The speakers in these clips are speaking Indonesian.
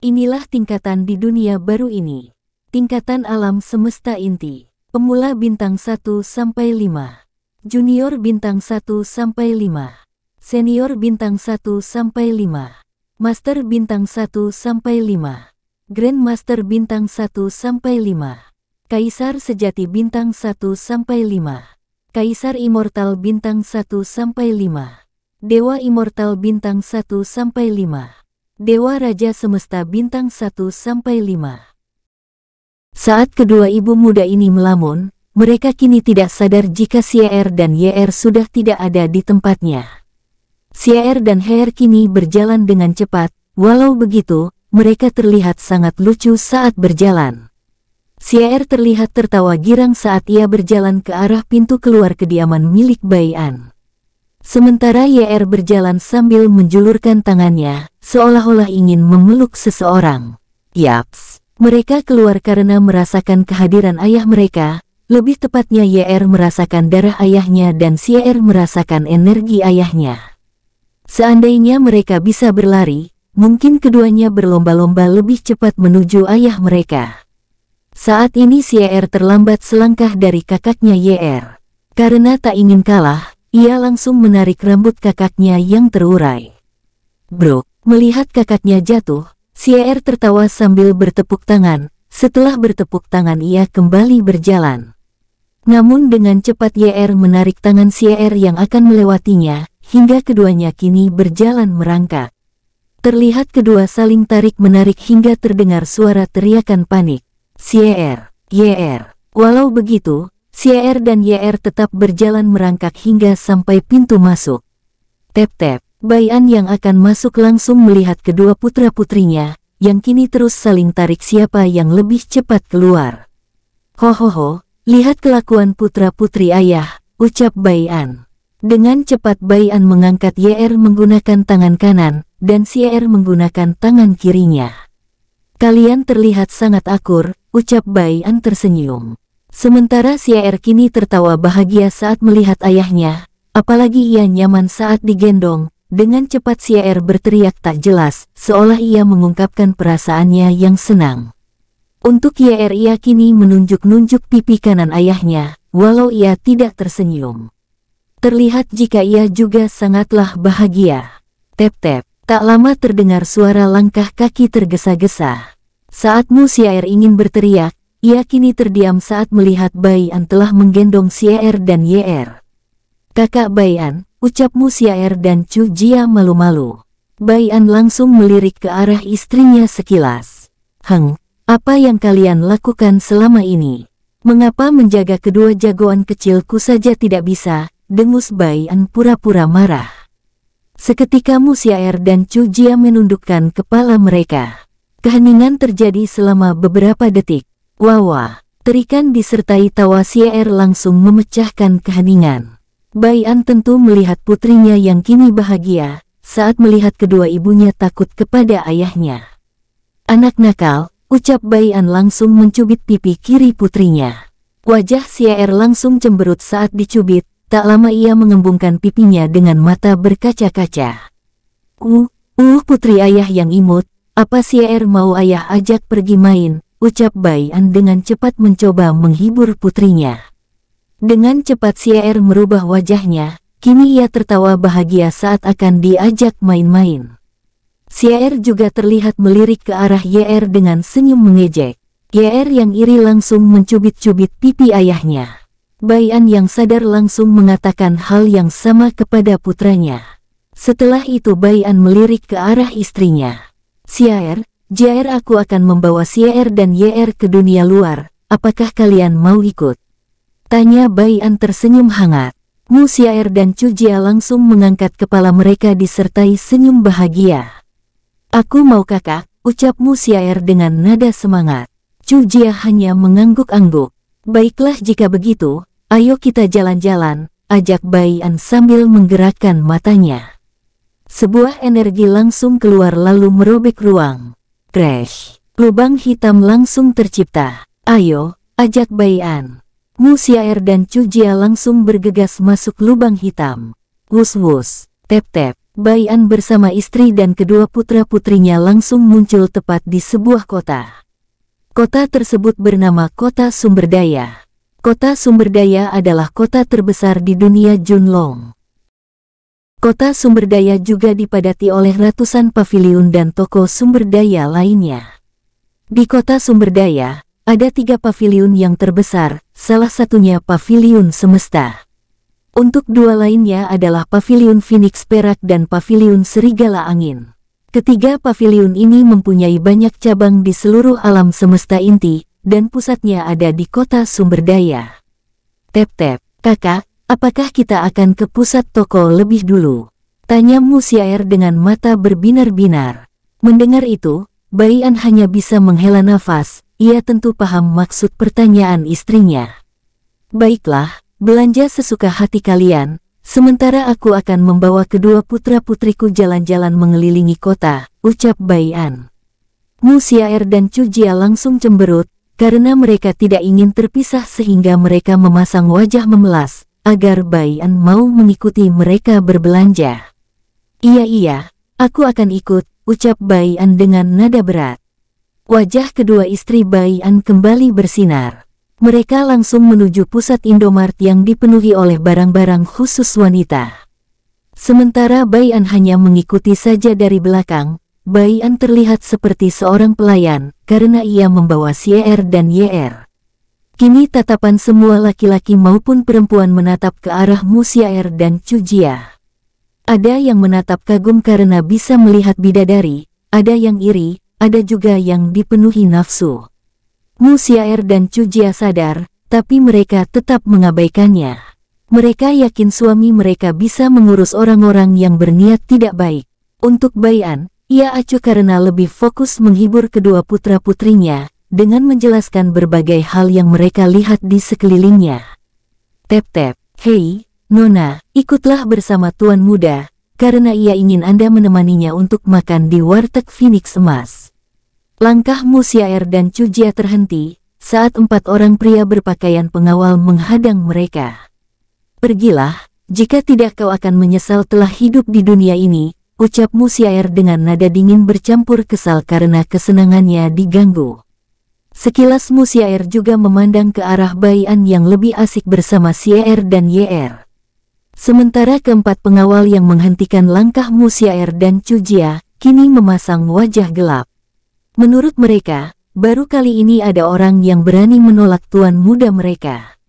Inilah tingkatan di dunia baru ini. Tingkatan alam semesta inti. Pemula bintang 1 sampai 5. Junior bintang 1 sampai 5. Senior bintang 1 sampai 5. Master bintang 1 sampai 5. Grandmaster bintang 1 sampai 5. Kaisar sejati bintang 1 sampai 5. Kaisar immortal bintang 1 sampai 5. Dewa immortal bintang 1 sampai 5. Dewa Raja Semesta Bintang 1-5. Saat kedua ibu muda ini melamun, mereka kini tidak sadar jika Sier dan Yer sudah tidak ada di tempatnya. Sier dan Her kini berjalan dengan cepat, walau begitu, mereka terlihat sangat lucu saat berjalan. Sier terlihat tertawa girang saat ia berjalan ke arah pintu keluar kediaman milik Baian. Sementara YR berjalan sambil menjulurkan tangannya, seolah-olah ingin memeluk seseorang. Yaps, mereka keluar karena merasakan kehadiran ayah mereka, lebih tepatnya YR merasakan darah ayahnya dan si YR merasakan energi ayahnya. Seandainya mereka bisa berlari, mungkin keduanya berlomba-lomba lebih cepat menuju ayah mereka. Saat ini si YR terlambat selangkah dari kakaknya YR. Karena tak ingin kalah, ia langsung menarik rambut kakaknya yang terurai. Brok, melihat kakaknya jatuh, Sier tertawa sambil bertepuk tangan. Setelah bertepuk tangan ia kembali berjalan. Namun dengan cepat Yer menarik tangan Sier yang akan melewatinya, hingga keduanya kini berjalan merangkak. Terlihat kedua saling tarik-menarik hingga terdengar suara teriakan panik. Sier, Yer. Walau begitu, CR dan YR tetap berjalan merangkak hingga sampai pintu masuk. Tep-tep, Bayan yang akan masuk langsung melihat kedua putra-putrinya, yang kini terus saling tarik siapa yang lebih cepat keluar. Hohoho, lihat kelakuan putra-putri ayah, ucap Bayan. Dengan cepat Bayan mengangkat YR menggunakan tangan kanan, dan C.R. menggunakan tangan kirinya. Kalian terlihat sangat akur, ucap Bayan tersenyum. Sementara Siar kini tertawa bahagia saat melihat ayahnya, apalagi ia nyaman saat digendong. Dengan cepat Siar berteriak tak jelas, seolah ia mengungkapkan perasaannya yang senang. Untuk Yair ia kini menunjuk-nunjuk pipi kanan ayahnya, walau ia tidak tersenyum. Terlihat jika ia juga sangatlah bahagia. Tep-tep, tak lama terdengar suara langkah kaki tergesa-gesa. Saat Musiair ingin berteriak, ia kini terdiam saat melihat Bayan telah menggendong Siar dan Yer. Kakak Baian, ucapmu Siar dan Chu Jia malu-malu. Bayan langsung melirik ke arah istrinya sekilas. Heng, apa yang kalian lakukan selama ini? Mengapa menjaga kedua jagoan kecilku saja tidak bisa? Dengus Bayan pura-pura marah. Seketika Musiaer dan Chu Jia menundukkan kepala mereka. Keheningan terjadi selama beberapa detik. Wawa, terikan disertai tawa Sier langsung memecahkan keheningan. Bayan tentu melihat putrinya yang kini bahagia, saat melihat kedua ibunya takut kepada ayahnya. Anak nakal, ucap Bayan langsung mencubit pipi kiri putrinya. Wajah Sier langsung cemberut saat dicubit, tak lama ia mengembungkan pipinya dengan mata berkaca-kaca. Uh, uh putri ayah yang imut, apa Sier mau ayah ajak pergi main, ucap Bai An dengan cepat mencoba menghibur putrinya. Dengan cepat Er merubah wajahnya, kini ia tertawa bahagia saat akan diajak main-main. Er juga terlihat melirik ke arah Yer dengan senyum mengejek. Yer yang iri langsung mencubit-cubit pipi ayahnya. Bayan yang sadar langsung mengatakan hal yang sama kepada putranya. Setelah itu Bayan melirik ke arah istrinya. Er. JR aku akan membawa CR dan YR ke dunia luar, apakah kalian mau ikut? Tanya Bai Bayan tersenyum hangat. Mu Siair dan Cujia langsung mengangkat kepala mereka disertai senyum bahagia. Aku mau kakak, ucap Mu Siair dengan nada semangat. Cujia hanya mengangguk-angguk. Baiklah jika begitu, ayo kita jalan-jalan, ajak Bai Bayan sambil menggerakkan matanya. Sebuah energi langsung keluar lalu merobek ruang. Crash. Lubang hitam langsung tercipta. Ayo, ajak Bayan. Musiaer dan Cujia langsung bergegas masuk lubang hitam. Wus-wus, tep-tep, Bayan bersama istri dan kedua putra-putrinya langsung muncul tepat di sebuah kota. Kota tersebut bernama Kota Sumberdaya. Kota Sumberdaya adalah kota terbesar di dunia Junlong. Kota sumber daya juga dipadati oleh ratusan pavilion dan toko sumber daya lainnya. Di kota sumber daya, ada tiga pavilion yang terbesar, salah satunya pavilion semesta. Untuk dua lainnya adalah pavilion Phoenix Perak dan pavilion Serigala Angin. Ketiga pavilion ini mempunyai banyak cabang di seluruh alam semesta inti, dan pusatnya ada di kota sumber daya. Tep-tep, kakak, Apakah kita akan ke pusat toko lebih dulu? Tanya Musiair dengan mata berbinar-binar. Mendengar itu, Bayan hanya bisa menghela nafas, ia tentu paham maksud pertanyaan istrinya. Baiklah, belanja sesuka hati kalian, sementara aku akan membawa kedua putra-putriku jalan-jalan mengelilingi kota, ucap Bayan. Musiair dan Cujia langsung cemberut, karena mereka tidak ingin terpisah sehingga mereka memasang wajah memelas, agar Bayan mau mengikuti mereka berbelanja. Iya iya, aku akan ikut, ucap Bayan dengan nada berat. Wajah kedua istri Bayan kembali bersinar. Mereka langsung menuju pusat Indomart yang dipenuhi oleh barang-barang khusus wanita. Sementara Bayan hanya mengikuti saja dari belakang, Bayan terlihat seperti seorang pelayan karena ia membawa Sier dan Yer. Kini tatapan semua laki-laki maupun perempuan menatap ke arah Musiaer dan Cujia. Ada yang menatap kagum karena bisa melihat bidadari, ada yang iri, ada juga yang dipenuhi nafsu. Musiaer dan Cujia sadar, tapi mereka tetap mengabaikannya. Mereka yakin suami mereka bisa mengurus orang-orang yang berniat tidak baik. Untuk Bayan, ia acuh karena lebih fokus menghibur kedua putra-putrinya, dengan menjelaskan berbagai hal yang mereka lihat di sekelilingnya. Tep-tep, hei, Nona, ikutlah bersama Tuan Muda, karena ia ingin Anda menemaninya untuk makan di warteg Phoenix Emas. Langkah Air dan Cujia terhenti, saat empat orang pria berpakaian pengawal menghadang mereka. Pergilah, jika tidak kau akan menyesal telah hidup di dunia ini, ucap Air dengan nada dingin bercampur kesal karena kesenangannya diganggu. Sekilas Musyair juga memandang ke arah Bayan yang lebih asik bersama Syair dan Yer. Sementara keempat pengawal yang menghentikan langkah Musyair dan Cujia, kini memasang wajah gelap. Menurut mereka, baru kali ini ada orang yang berani menolak tuan muda mereka.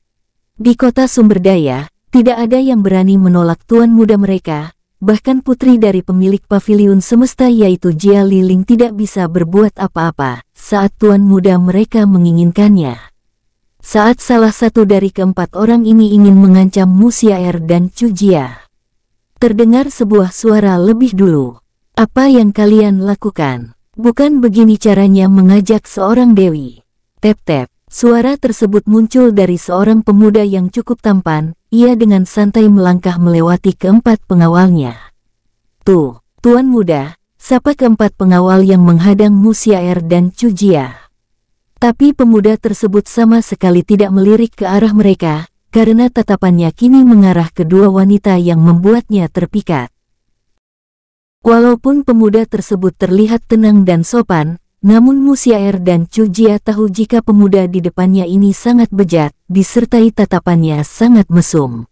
Di kota sumber daya, tidak ada yang berani menolak tuan muda mereka, bahkan putri dari pemilik pavilion semesta yaitu Jia Liling tidak bisa berbuat apa-apa, saat tuan muda mereka menginginkannya. Saat salah satu dari keempat orang ini ingin mengancam Musiaer dan Cujia. Terdengar sebuah suara lebih dulu. Apa yang kalian lakukan? Bukan begini caranya mengajak seorang dewi. Tep-tep, suara tersebut muncul dari seorang pemuda yang cukup tampan, ia dengan santai melangkah melewati keempat pengawalnya. Tuh, tuan muda, sapa keempat pengawal yang menghadang Musiaer dan Cujia? Tapi pemuda tersebut sama sekali tidak melirik ke arah mereka, karena tatapannya kini mengarah ke dua wanita yang membuatnya terpikat. Walaupun pemuda tersebut terlihat tenang dan sopan, namun Musiaer dan Cujia tahu jika pemuda di depannya ini sangat bejat, disertai tatapannya sangat mesum.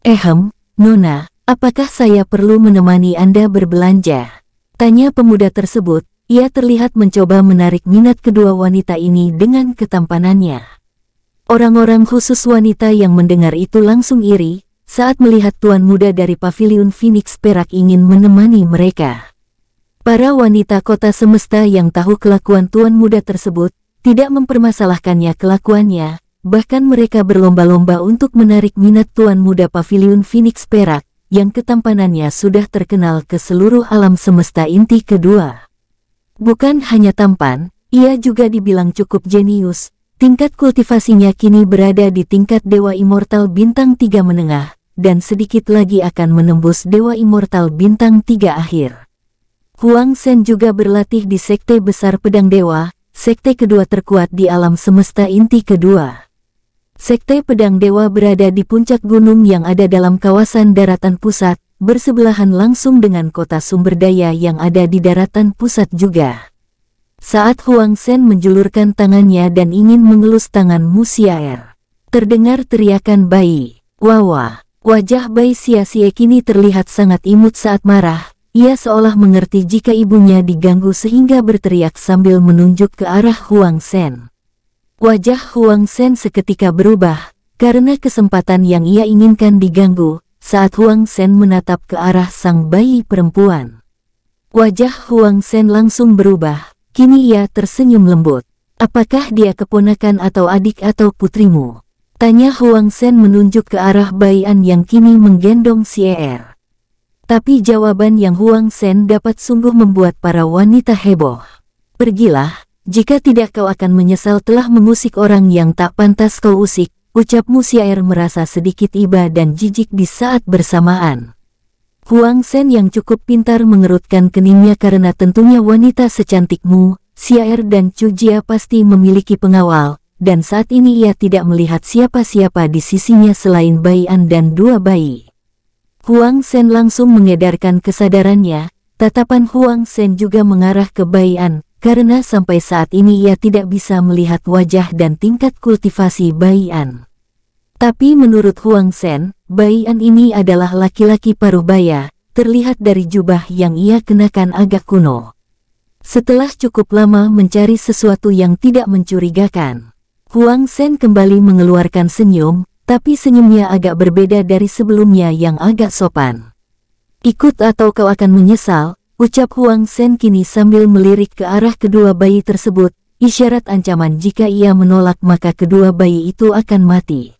Ehem, eh, Nona, apakah saya perlu menemani Anda berbelanja? Tanya pemuda tersebut, ia terlihat mencoba menarik minat kedua wanita ini dengan ketampanannya. Orang-orang khusus wanita yang mendengar itu langsung iri, saat melihat tuan muda dari pavilion Phoenix Perak ingin menemani mereka. Para wanita kota semesta yang tahu kelakuan tuan muda tersebut, tidak mempermasalahkannya kelakuannya, bahkan mereka berlomba-lomba untuk menarik minat tuan muda pavilion Phoenix Perak, yang ketampanannya sudah terkenal ke seluruh alam semesta inti kedua. Bukan hanya tampan, ia juga dibilang cukup jenius, tingkat kultivasinya kini berada di tingkat Dewa Immortal Bintang 3 menengah, dan sedikit lagi akan menembus Dewa Immortal Bintang 3 akhir. Huang Sen juga berlatih di Sekte Besar Pedang Dewa, Sekte kedua terkuat di alam semesta inti kedua. Sekte Pedang Dewa berada di puncak gunung yang ada dalam kawasan daratan pusat, bersebelahan langsung dengan kota sumber daya yang ada di daratan pusat juga. Saat Huang Sen menjulurkan tangannya dan ingin mengelus tangan Xiaer, terdengar teriakan bayi, Wawa. Wajah bayi sia-sia kini terlihat sangat imut saat marah, ia seolah mengerti jika ibunya diganggu sehingga berteriak sambil menunjuk ke arah Huang Sen. Wajah Huang Sen seketika berubah, karena kesempatan yang ia inginkan diganggu, saat Huang Sen menatap ke arah sang bayi perempuan. Wajah Huang Sen langsung berubah, kini ia tersenyum lembut. Apakah dia keponakan atau adik atau putrimu? Tanya Huang Sen menunjuk ke arah bayian yang kini menggendong si Er. Tapi jawaban yang Huang Sen dapat sungguh membuat para wanita heboh. Pergilah, jika tidak kau akan menyesal telah mengusik orang yang tak pantas kau usik, ucap Musiair merasa sedikit iba dan jijik di saat bersamaan. Huang Sen yang cukup pintar mengerutkan keningnya karena tentunya wanita secantikmu, Siair dan Chu Jia pasti memiliki pengawal, dan saat ini ia tidak melihat siapa-siapa di sisinya selain An dan dua bayi. Huang Sen langsung mengedarkan kesadarannya, tatapan Huang Sen juga mengarah ke An, karena sampai saat ini ia tidak bisa melihat wajah dan tingkat kultivasi Bai Tapi menurut Huang Sen, Bai ini adalah laki-laki parubaya, terlihat dari jubah yang ia kenakan agak kuno. Setelah cukup lama mencari sesuatu yang tidak mencurigakan, Huang Sen kembali mengeluarkan senyum, tapi senyumnya agak berbeda dari sebelumnya yang agak sopan. Ikut atau kau akan menyesal, ucap Huang Sen kini sambil melirik ke arah kedua bayi tersebut, isyarat ancaman jika ia menolak maka kedua bayi itu akan mati.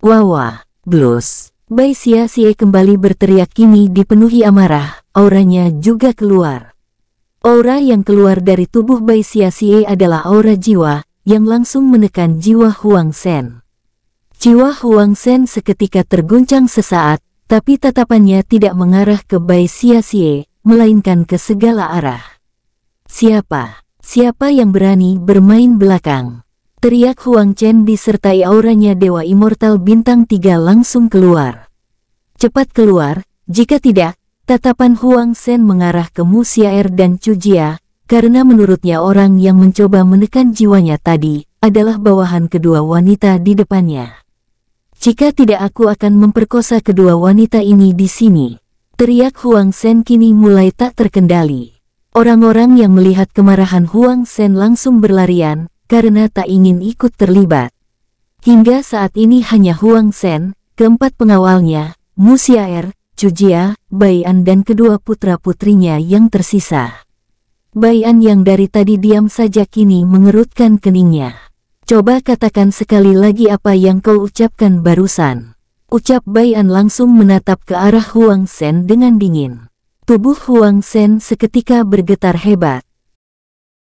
Wawa, blus. Bai Xia Xie kembali berteriak kini dipenuhi amarah, auranya juga keluar. Aura yang keluar dari tubuh Bai Xia Xie adalah aura jiwa, yang langsung menekan jiwa Huang Sen. Jiwa Huang Sen seketika terguncang sesaat, tapi tatapannya tidak mengarah ke Bai Xia Xie, melainkan ke segala arah. Siapa? Siapa yang berani bermain belakang? Teriak Huang Chen disertai auranya Dewa Immortal Bintang Tiga langsung keluar. Cepat keluar, jika tidak, tatapan Huang Sen mengarah ke Musia Xiaer dan Chu Jia. karena menurutnya orang yang mencoba menekan jiwanya tadi adalah bawahan kedua wanita di depannya. Jika tidak aku akan memperkosa kedua wanita ini di sini. Teriak Huang Sen kini mulai tak terkendali. Orang-orang yang melihat kemarahan Huang Sen langsung berlarian, karena tak ingin ikut terlibat. Hingga saat ini hanya Huang Sen, keempat pengawalnya, Musiaer, Cujia, Baian dan kedua putra-putrinya yang tersisa. Baian yang dari tadi diam saja kini mengerutkan keningnya. Coba katakan sekali lagi apa yang kau ucapkan barusan. Ucap Bayan langsung menatap ke arah Huang Sen dengan dingin. Tubuh Huang Sen seketika bergetar hebat.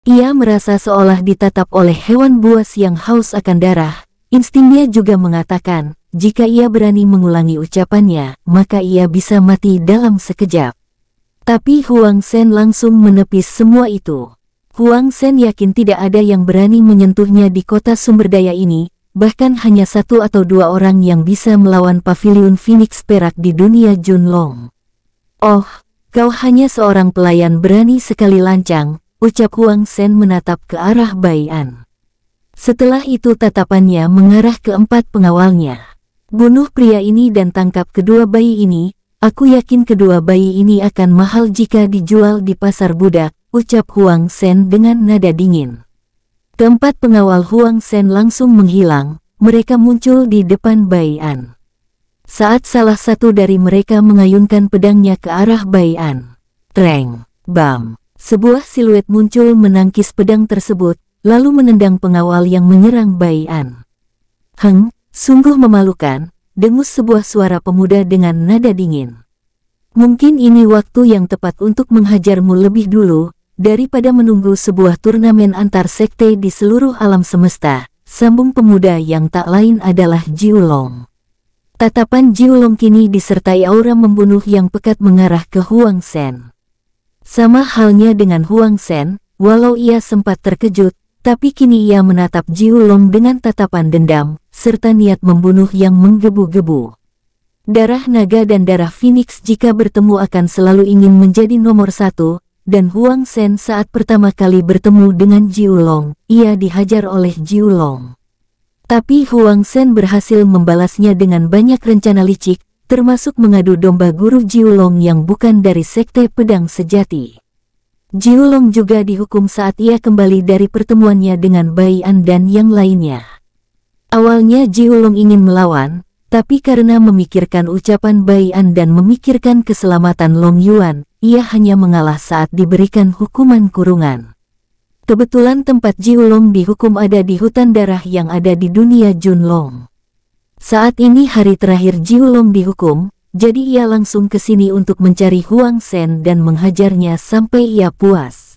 Ia merasa seolah ditatap oleh hewan buas yang haus akan darah. Instingnya juga mengatakan, jika ia berani mengulangi ucapannya, maka ia bisa mati dalam sekejap. Tapi Huang Sen langsung menepis semua itu. Huang Sen yakin tidak ada yang berani menyentuhnya di kota sumber daya ini, bahkan hanya satu atau dua orang yang bisa melawan Pavilion Phoenix Perak di dunia Junlong. Oh, kau hanya seorang pelayan berani sekali lancang, ucap Huang Sen menatap ke arah Baian. Setelah itu tatapannya mengarah ke empat pengawalnya. Bunuh pria ini dan tangkap kedua bayi ini, aku yakin kedua bayi ini akan mahal jika dijual di pasar budak, ucap Huang Sen dengan nada dingin. Keempat pengawal Huang Sen langsung menghilang, mereka muncul di depan Bai An. Saat salah satu dari mereka mengayunkan pedangnya ke arah Bai An, Treng, bam, sebuah siluet muncul menangkis pedang tersebut, lalu menendang pengawal yang menyerang Bai An. Heng, sungguh memalukan, dengus sebuah suara pemuda dengan nada dingin. Mungkin ini waktu yang tepat untuk menghajarmu lebih dulu, daripada menunggu sebuah turnamen antar sekte di seluruh alam semesta, sambung pemuda yang tak lain adalah Jiulong. Tatapan Jiulong kini disertai aura membunuh yang pekat mengarah ke Huang Sen. Sama halnya dengan Huang Sen, walau ia sempat terkejut, tapi kini ia menatap Jiulong dengan tatapan dendam, serta niat membunuh yang menggebu-gebu. Darah naga dan darah phoenix jika bertemu akan selalu ingin menjadi nomor satu, dan Huang Sen saat pertama kali bertemu dengan Jiulong, ia dihajar oleh Jiulong. Tapi Huang Sen berhasil membalasnya dengan banyak rencana licik, termasuk mengadu domba guru Jiulong yang bukan dari sekte pedang sejati. Jiulong juga dihukum saat ia kembali dari pertemuannya dengan Bai An dan yang lainnya. Awalnya Jiulong ingin melawan, tapi karena memikirkan ucapan Baian dan memikirkan keselamatan Long Yuan, ia hanya mengalah saat diberikan hukuman kurungan. Kebetulan tempat Jiulong dihukum ada di hutan darah yang ada di dunia Junlong. Saat ini hari terakhir Jiulong dihukum, jadi ia langsung ke sini untuk mencari Huang Sen dan menghajarnya sampai ia puas.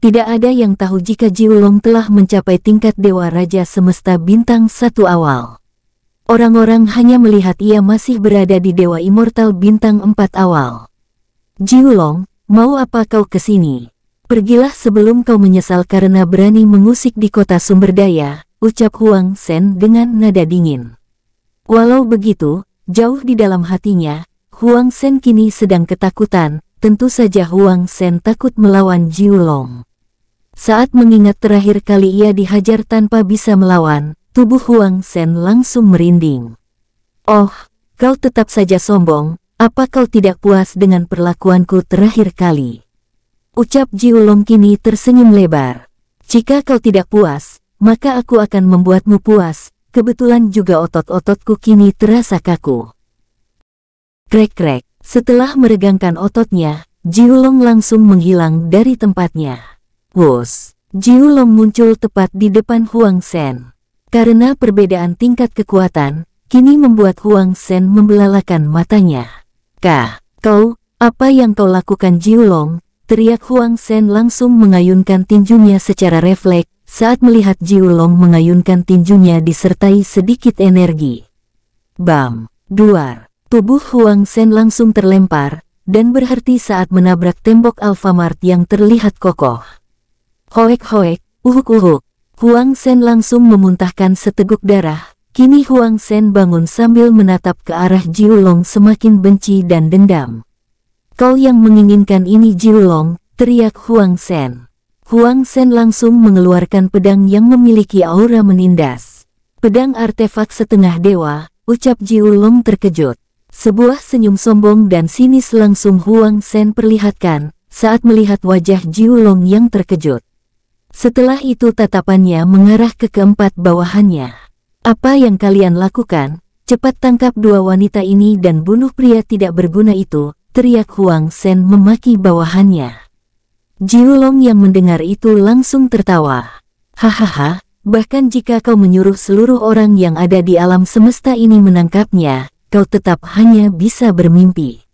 Tidak ada yang tahu jika Jiulong telah mencapai tingkat Dewa Raja Semesta Bintang Satu awal. Orang-orang hanya melihat ia masih berada di Dewa Immortal Bintang Empat awal. Jiulong, mau apa kau kesini? Pergilah sebelum kau menyesal karena berani mengusik di kota sumber daya, ucap Huang Shen dengan nada dingin. Walau begitu, jauh di dalam hatinya, Huang Shen kini sedang ketakutan, tentu saja Huang Shen takut melawan Jiulong. Saat mengingat terakhir kali ia dihajar tanpa bisa melawan, Tubuh Huang Sen langsung merinding. Oh, kau tetap saja sombong, apa kau tidak puas dengan perlakuanku terakhir kali? Ucap Jiulong kini tersenyum lebar. Jika kau tidak puas, maka aku akan membuatmu puas, kebetulan juga otot-ototku kini terasa kaku. Krek-krek, setelah meregangkan ototnya, Jiulong langsung menghilang dari tempatnya. Ji Jiulong muncul tepat di depan Huang Sen. Karena perbedaan tingkat kekuatan, kini membuat Huang Sen membelalakan matanya. Kah, kau, apa yang kau lakukan Jiulong? Teriak Huang Sen langsung mengayunkan tinjunya secara refleks saat melihat Jiulong mengayunkan tinjunya disertai sedikit energi. Bam! Duar! Tubuh Huang Sen langsung terlempar, dan berhenti saat menabrak tembok Alfamart yang terlihat kokoh. Hoek-hoek, uhuk-uhuk, Huang Sen langsung memuntahkan seteguk darah. Kini Huang Sen bangun sambil menatap ke arah Jiulong semakin benci dan dendam. Kau yang menginginkan ini Jiulong, teriak Huang Sen. Huang Sen langsung mengeluarkan pedang yang memiliki aura menindas. Pedang artefak setengah dewa, ucap Jiulong terkejut. Sebuah senyum sombong dan sinis langsung Huang Sen perlihatkan saat melihat wajah Jiulong yang terkejut. Setelah itu tatapannya mengarah ke keempat bawahannya. Apa yang kalian lakukan? Cepat tangkap dua wanita ini dan bunuh pria tidak berguna itu, teriak Huang Sen memaki bawahannya. Jiulong yang mendengar itu langsung tertawa. Hahaha, bahkan jika kau menyuruh seluruh orang yang ada di alam semesta ini menangkapnya, kau tetap hanya bisa bermimpi.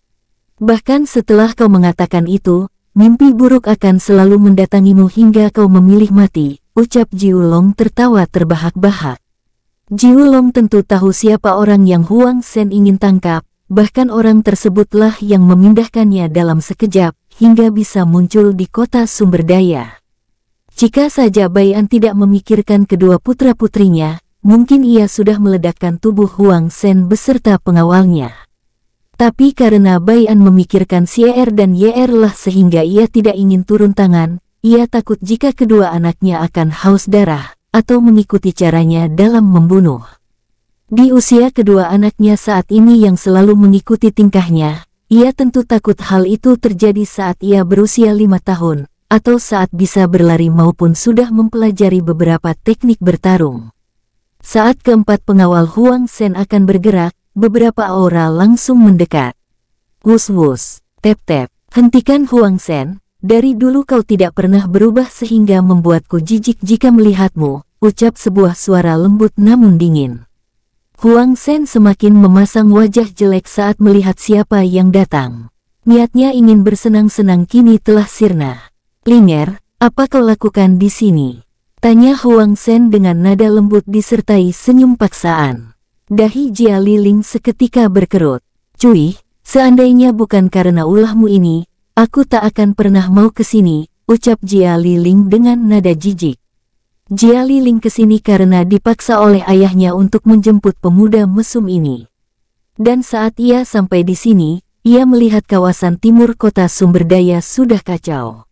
Bahkan setelah kau mengatakan itu, Mimpi buruk akan selalu mendatangimu hingga kau memilih mati, ucap Jiulong tertawa terbahak-bahak. Jiulong tentu tahu siapa orang yang Huang Sen ingin tangkap, bahkan orang tersebutlah yang memindahkannya dalam sekejap, hingga bisa muncul di kota sumber daya. Jika saja Bayan tidak memikirkan kedua putra-putrinya, mungkin ia sudah meledakkan tubuh Huang Sen beserta pengawalnya. Tapi karena Bayan memikirkan CR er dan YR er lah sehingga ia tidak ingin turun tangan, ia takut jika kedua anaknya akan haus darah atau mengikuti caranya dalam membunuh. Di usia kedua anaknya saat ini yang selalu mengikuti tingkahnya, ia tentu takut hal itu terjadi saat ia berusia lima tahun, atau saat bisa berlari maupun sudah mempelajari beberapa teknik bertarung. Saat keempat pengawal Huang Sen akan bergerak, Beberapa aura langsung mendekat. Wus-wus, tep-tep, hentikan Huang Sen, dari dulu kau tidak pernah berubah sehingga membuatku jijik jika melihatmu, ucap sebuah suara lembut namun dingin. Huang Sen semakin memasang wajah jelek saat melihat siapa yang datang. Niatnya ingin bersenang-senang kini telah sirna. Linger, apa kau lakukan di sini? Tanya Huang Sen dengan nada lembut disertai senyum paksaan. Dahi Jia Liling seketika berkerut. Cui, seandainya bukan karena ulahmu ini, aku tak akan pernah mau ke sini, ucap Jia Liling dengan nada jijik. Jia Liling kesini karena dipaksa oleh ayahnya untuk menjemput pemuda mesum ini. Dan saat ia sampai di sini, ia melihat kawasan timur kota sumber daya sudah kacau.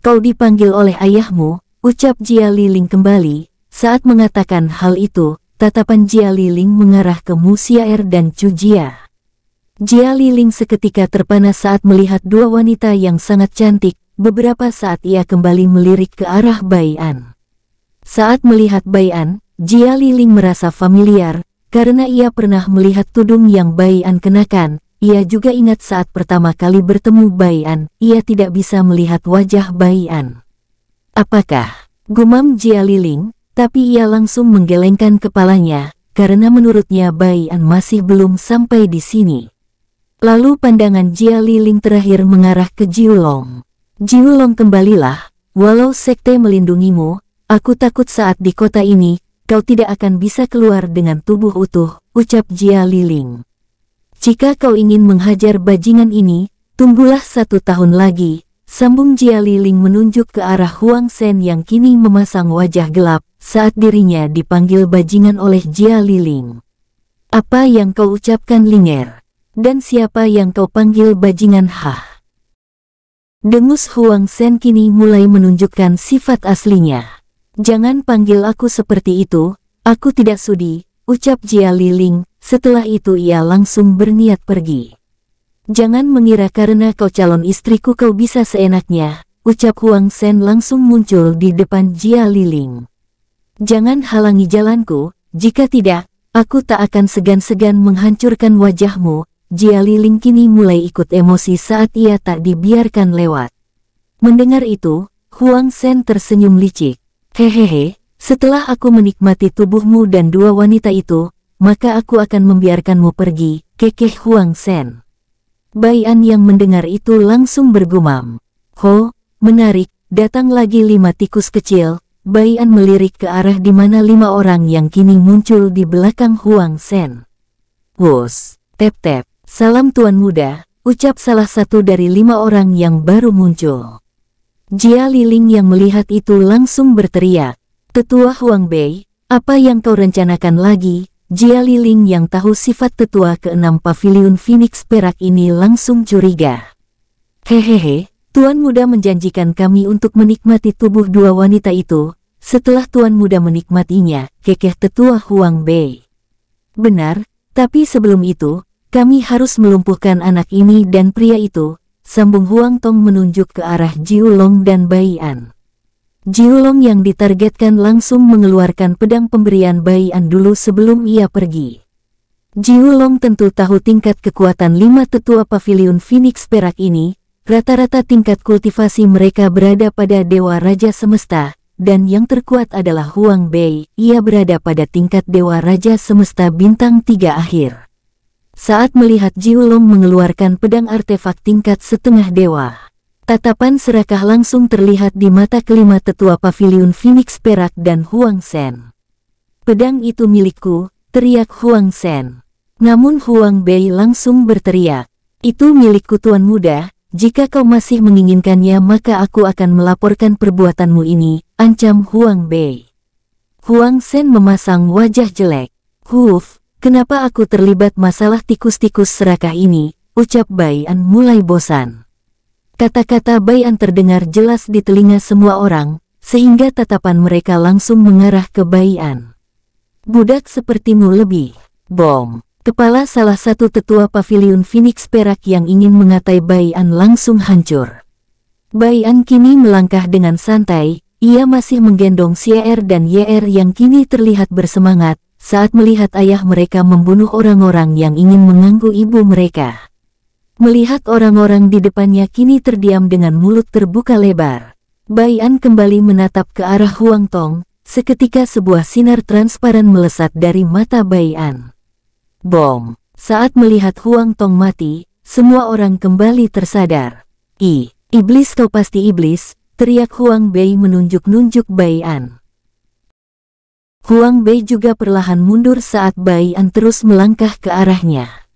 Kau dipanggil oleh ayahmu, ucap Jia Liling kembali, saat mengatakan hal itu, Tatapan Jia Liling mengarah ke Mu Xiaer dan Chu Jia. Jia Liling seketika terpana saat melihat dua wanita yang sangat cantik, beberapa saat ia kembali melirik ke arah Baian. Saat melihat Baian, Jia Liling merasa familiar, karena ia pernah melihat tudung yang Baian kenakan, ia juga ingat saat pertama kali bertemu Baian, ia tidak bisa melihat wajah Baian. Apakah, gumam Jia Liling, tapi ia langsung menggelengkan kepalanya, karena menurutnya Bai An masih belum sampai di sini. Lalu pandangan Jia Liling terakhir mengarah ke Jiulong. Jiulong kembalilah, walau sekte melindungimu, aku takut saat di kota ini, kau tidak akan bisa keluar dengan tubuh utuh, ucap Jia Liling. Jika kau ingin menghajar bajingan ini, tunggulah satu tahun lagi, Sambung Jia Liling menunjuk ke arah Huang Sen yang kini memasang wajah gelap saat dirinya dipanggil bajingan oleh Jia Liling. Apa yang kau ucapkan Linger? Dan siapa yang kau panggil bajingan Ha. Dengus Huang Sen kini mulai menunjukkan sifat aslinya. Jangan panggil aku seperti itu, aku tidak sudi, ucap Jia Liling, setelah itu ia langsung berniat pergi. Jangan mengira karena kau calon istriku kau bisa seenaknya, ucap Huang Sen langsung muncul di depan Jia Liling. Jangan halangi jalanku, jika tidak, aku tak akan segan-segan menghancurkan wajahmu, Jia Liling kini mulai ikut emosi saat ia tak dibiarkan lewat. Mendengar itu, Huang Sen tersenyum licik. Hehehe, setelah aku menikmati tubuhmu dan dua wanita itu, maka aku akan membiarkanmu pergi, kekeh Huang Sen. Bayan yang mendengar itu langsung bergumam. Ho, menarik, datang lagi lima tikus kecil. Bayan melirik ke arah di mana lima orang yang kini muncul di belakang Huang Sen. "Wus, tep-tep, salam tuan muda, ucap salah satu dari lima orang yang baru muncul. Jia Liling yang melihat itu langsung berteriak, Tetua Huang Bei, apa yang kau rencanakan lagi, Jia Liling yang tahu sifat tetua keenam pavilion Phoenix Perak ini langsung curiga. Hehehe, Tuan Muda menjanjikan kami untuk menikmati tubuh dua wanita itu, setelah Tuan Muda menikmatinya, kekeh tetua Huang Bei. Benar, tapi sebelum itu, kami harus melumpuhkan anak ini dan pria itu, sambung Huang Tong menunjuk ke arah Jiulong dan Baian. Jiulong yang ditargetkan langsung mengeluarkan pedang pemberian bayi dulu sebelum ia pergi. Jiulong tentu tahu tingkat kekuatan lima tetua pavilion Phoenix Perak ini, rata-rata tingkat kultivasi mereka berada pada Dewa Raja Semesta, dan yang terkuat adalah Huang Bei, ia berada pada tingkat Dewa Raja Semesta Bintang tiga akhir. Saat melihat Jiulong mengeluarkan pedang artefak tingkat setengah dewa, Tatapan serakah langsung terlihat di mata kelima tetua pavilion Phoenix Perak dan Huang Sen. Pedang itu milikku, teriak Huang Sen. Namun Huang Bei langsung berteriak. Itu milikku tuan muda, jika kau masih menginginkannya maka aku akan melaporkan perbuatanmu ini, ancam Huang Bei. Huang Sen memasang wajah jelek. Huf, kenapa aku terlibat masalah tikus-tikus serakah ini, ucap Bai An mulai bosan. Kata-kata Bayan terdengar jelas di telinga semua orang, sehingga tatapan mereka langsung mengarah ke Bayan. Budak sepertimu lebih, bom. Kepala salah satu tetua pavilion Phoenix Perak yang ingin mengatai Bayan langsung hancur. Bayan kini melangkah dengan santai, ia masih menggendong CR dan YR yang kini terlihat bersemangat saat melihat ayah mereka membunuh orang-orang yang ingin mengganggu ibu mereka. Melihat orang-orang di depannya kini terdiam dengan mulut terbuka lebar. Bayan kembali menatap ke arah Huang Tong, seketika sebuah sinar transparan melesat dari mata Bayan. Bom! Saat melihat Huang Tong mati, semua orang kembali tersadar. I, iblis kau pasti iblis, teriak Huang Bei menunjuk-nunjuk Bayan. Huang Bei juga perlahan mundur saat Bayan terus melangkah ke arahnya.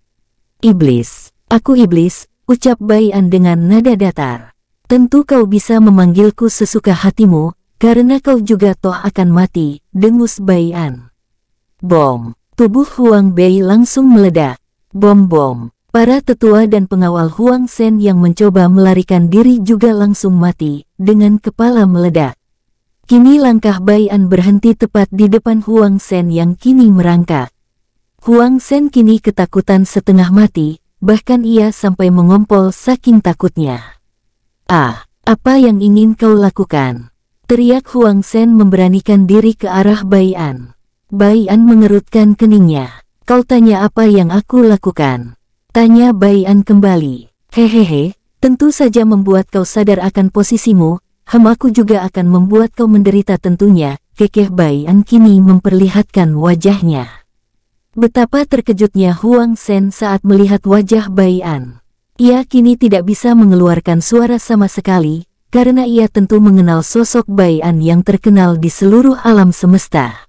Iblis, Aku iblis, ucap Bayan dengan nada datar. Tentu kau bisa memanggilku sesuka hatimu, karena kau juga toh akan mati, dengus Bayan. Bom, tubuh Huang Bei langsung meledak. Bom-bom, para tetua dan pengawal Huang Sen yang mencoba melarikan diri juga langsung mati, dengan kepala meledak. Kini langkah Bayan berhenti tepat di depan Huang Sen yang kini merangkak. Huang Sen kini ketakutan setengah mati, bahkan ia sampai mengompol saking takutnya. Ah, apa yang ingin kau lakukan? Teriak Huang Sen memberanikan diri ke arah Bai An. Bai An mengerutkan keningnya. Kau tanya apa yang aku lakukan? Tanya Bai An kembali. Hehehe, tentu saja membuat kau sadar akan posisimu, aku juga akan membuat kau menderita tentunya, kekeh Bai An kini memperlihatkan wajahnya. Betapa terkejutnya Huang Sen saat melihat wajah Bai An. Ia kini tidak bisa mengeluarkan suara sama sekali, karena ia tentu mengenal sosok Bai An yang terkenal di seluruh alam semesta.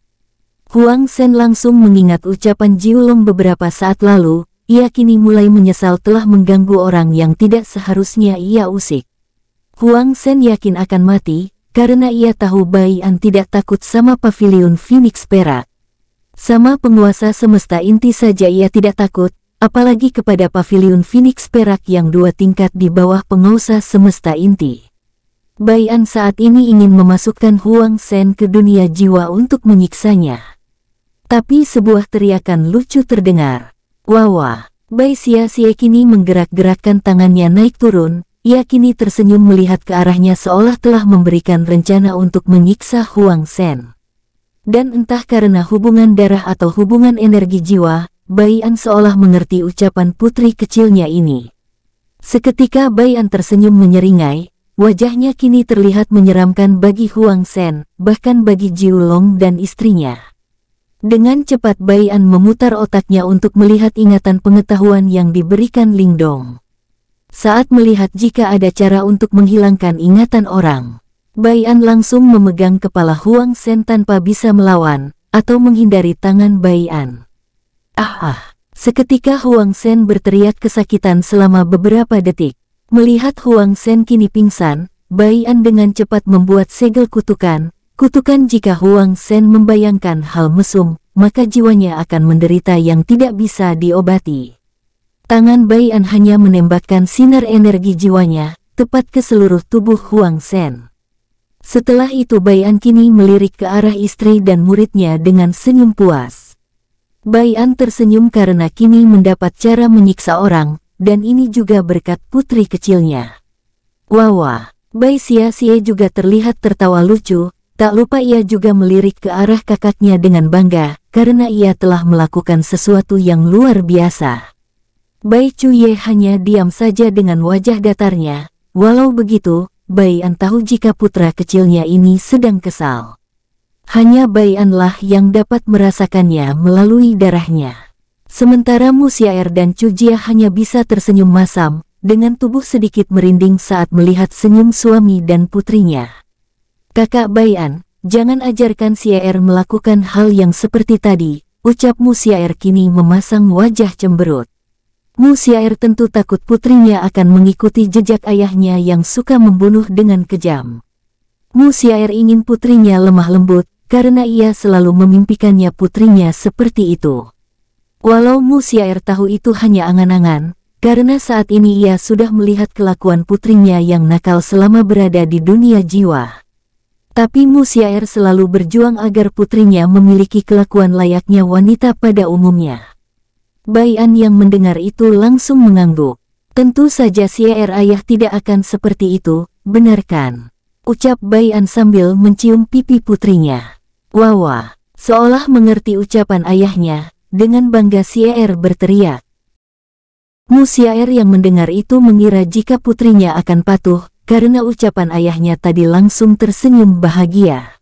Huang Sen langsung mengingat ucapan Jiulong beberapa saat lalu, ia kini mulai menyesal telah mengganggu orang yang tidak seharusnya ia usik. Huang Sen yakin akan mati, karena ia tahu Bai An tidak takut sama pavilion Phoenix Perak, sama penguasa semesta inti saja ia tidak takut, apalagi kepada pavilion Phoenix Perak yang dua tingkat di bawah penguasa semesta inti. Bayan saat ini ingin memasukkan Huang Sen ke dunia jiwa untuk menyiksanya. Tapi sebuah teriakan lucu terdengar. Wah! Bai Xia Xie kini menggerak-gerakkan tangannya naik turun, ia kini tersenyum melihat ke arahnya seolah telah memberikan rencana untuk menyiksa Huang Sen. Dan entah karena hubungan darah atau hubungan energi jiwa, Bayan seolah mengerti ucapan putri kecilnya ini. Seketika Bayan tersenyum menyeringai, wajahnya kini terlihat menyeramkan bagi Huang Sen, bahkan bagi Jiu Long dan istrinya. Dengan cepat Bayan memutar otaknya untuk melihat ingatan pengetahuan yang diberikan Ling Dong saat melihat jika ada cara untuk menghilangkan ingatan orang. Bai langsung memegang kepala Huang Sen tanpa bisa melawan, atau menghindari tangan Bai Ah ah! Seketika Huang Sen berteriak kesakitan selama beberapa detik. Melihat Huang Sen kini pingsan, Bai dengan cepat membuat segel kutukan. Kutukan jika Huang Sen membayangkan hal mesum, maka jiwanya akan menderita yang tidak bisa diobati. Tangan Bai hanya menembakkan sinar energi jiwanya, tepat ke seluruh tubuh Huang Sen. Setelah itu Bayan kini melirik ke arah istri dan muridnya dengan senyum puas. Bayan tersenyum karena kini mendapat cara menyiksa orang, dan ini juga berkat putri kecilnya. Wawa, Bai Xia Xie juga terlihat tertawa lucu, tak lupa ia juga melirik ke arah kakaknya dengan bangga, karena ia telah melakukan sesuatu yang luar biasa. Bai Cuye hanya diam saja dengan wajah datarnya, walau begitu, An tahu jika putra kecilnya ini sedang kesal. Hanya Bayanlah yang dapat merasakannya melalui darahnya. Sementara Musiaer dan Cujia hanya bisa tersenyum masam, dengan tubuh sedikit merinding saat melihat senyum suami dan putrinya. Kakak An, jangan ajarkan Siaer melakukan hal yang seperti tadi, ucap Musiaer kini memasang wajah cemberut. Xiaer tentu takut putrinya akan mengikuti jejak ayahnya yang suka membunuh dengan kejam. Xiaer ingin putrinya lemah lembut, karena ia selalu memimpikannya putrinya seperti itu. Walau Xiaer tahu itu hanya angan-angan, karena saat ini ia sudah melihat kelakuan putrinya yang nakal selama berada di dunia jiwa. Tapi Xiaer selalu berjuang agar putrinya memiliki kelakuan layaknya wanita pada umumnya. Bayan yang mendengar itu langsung mengangguk. Tentu saja si Er ayah tidak akan seperti itu, benarkan? Ucap Bayan sambil mencium pipi putrinya. Wawa, seolah mengerti ucapan ayahnya, dengan bangga si Er berteriak. Er yang mendengar itu mengira jika putrinya akan patuh, karena ucapan ayahnya tadi langsung tersenyum bahagia.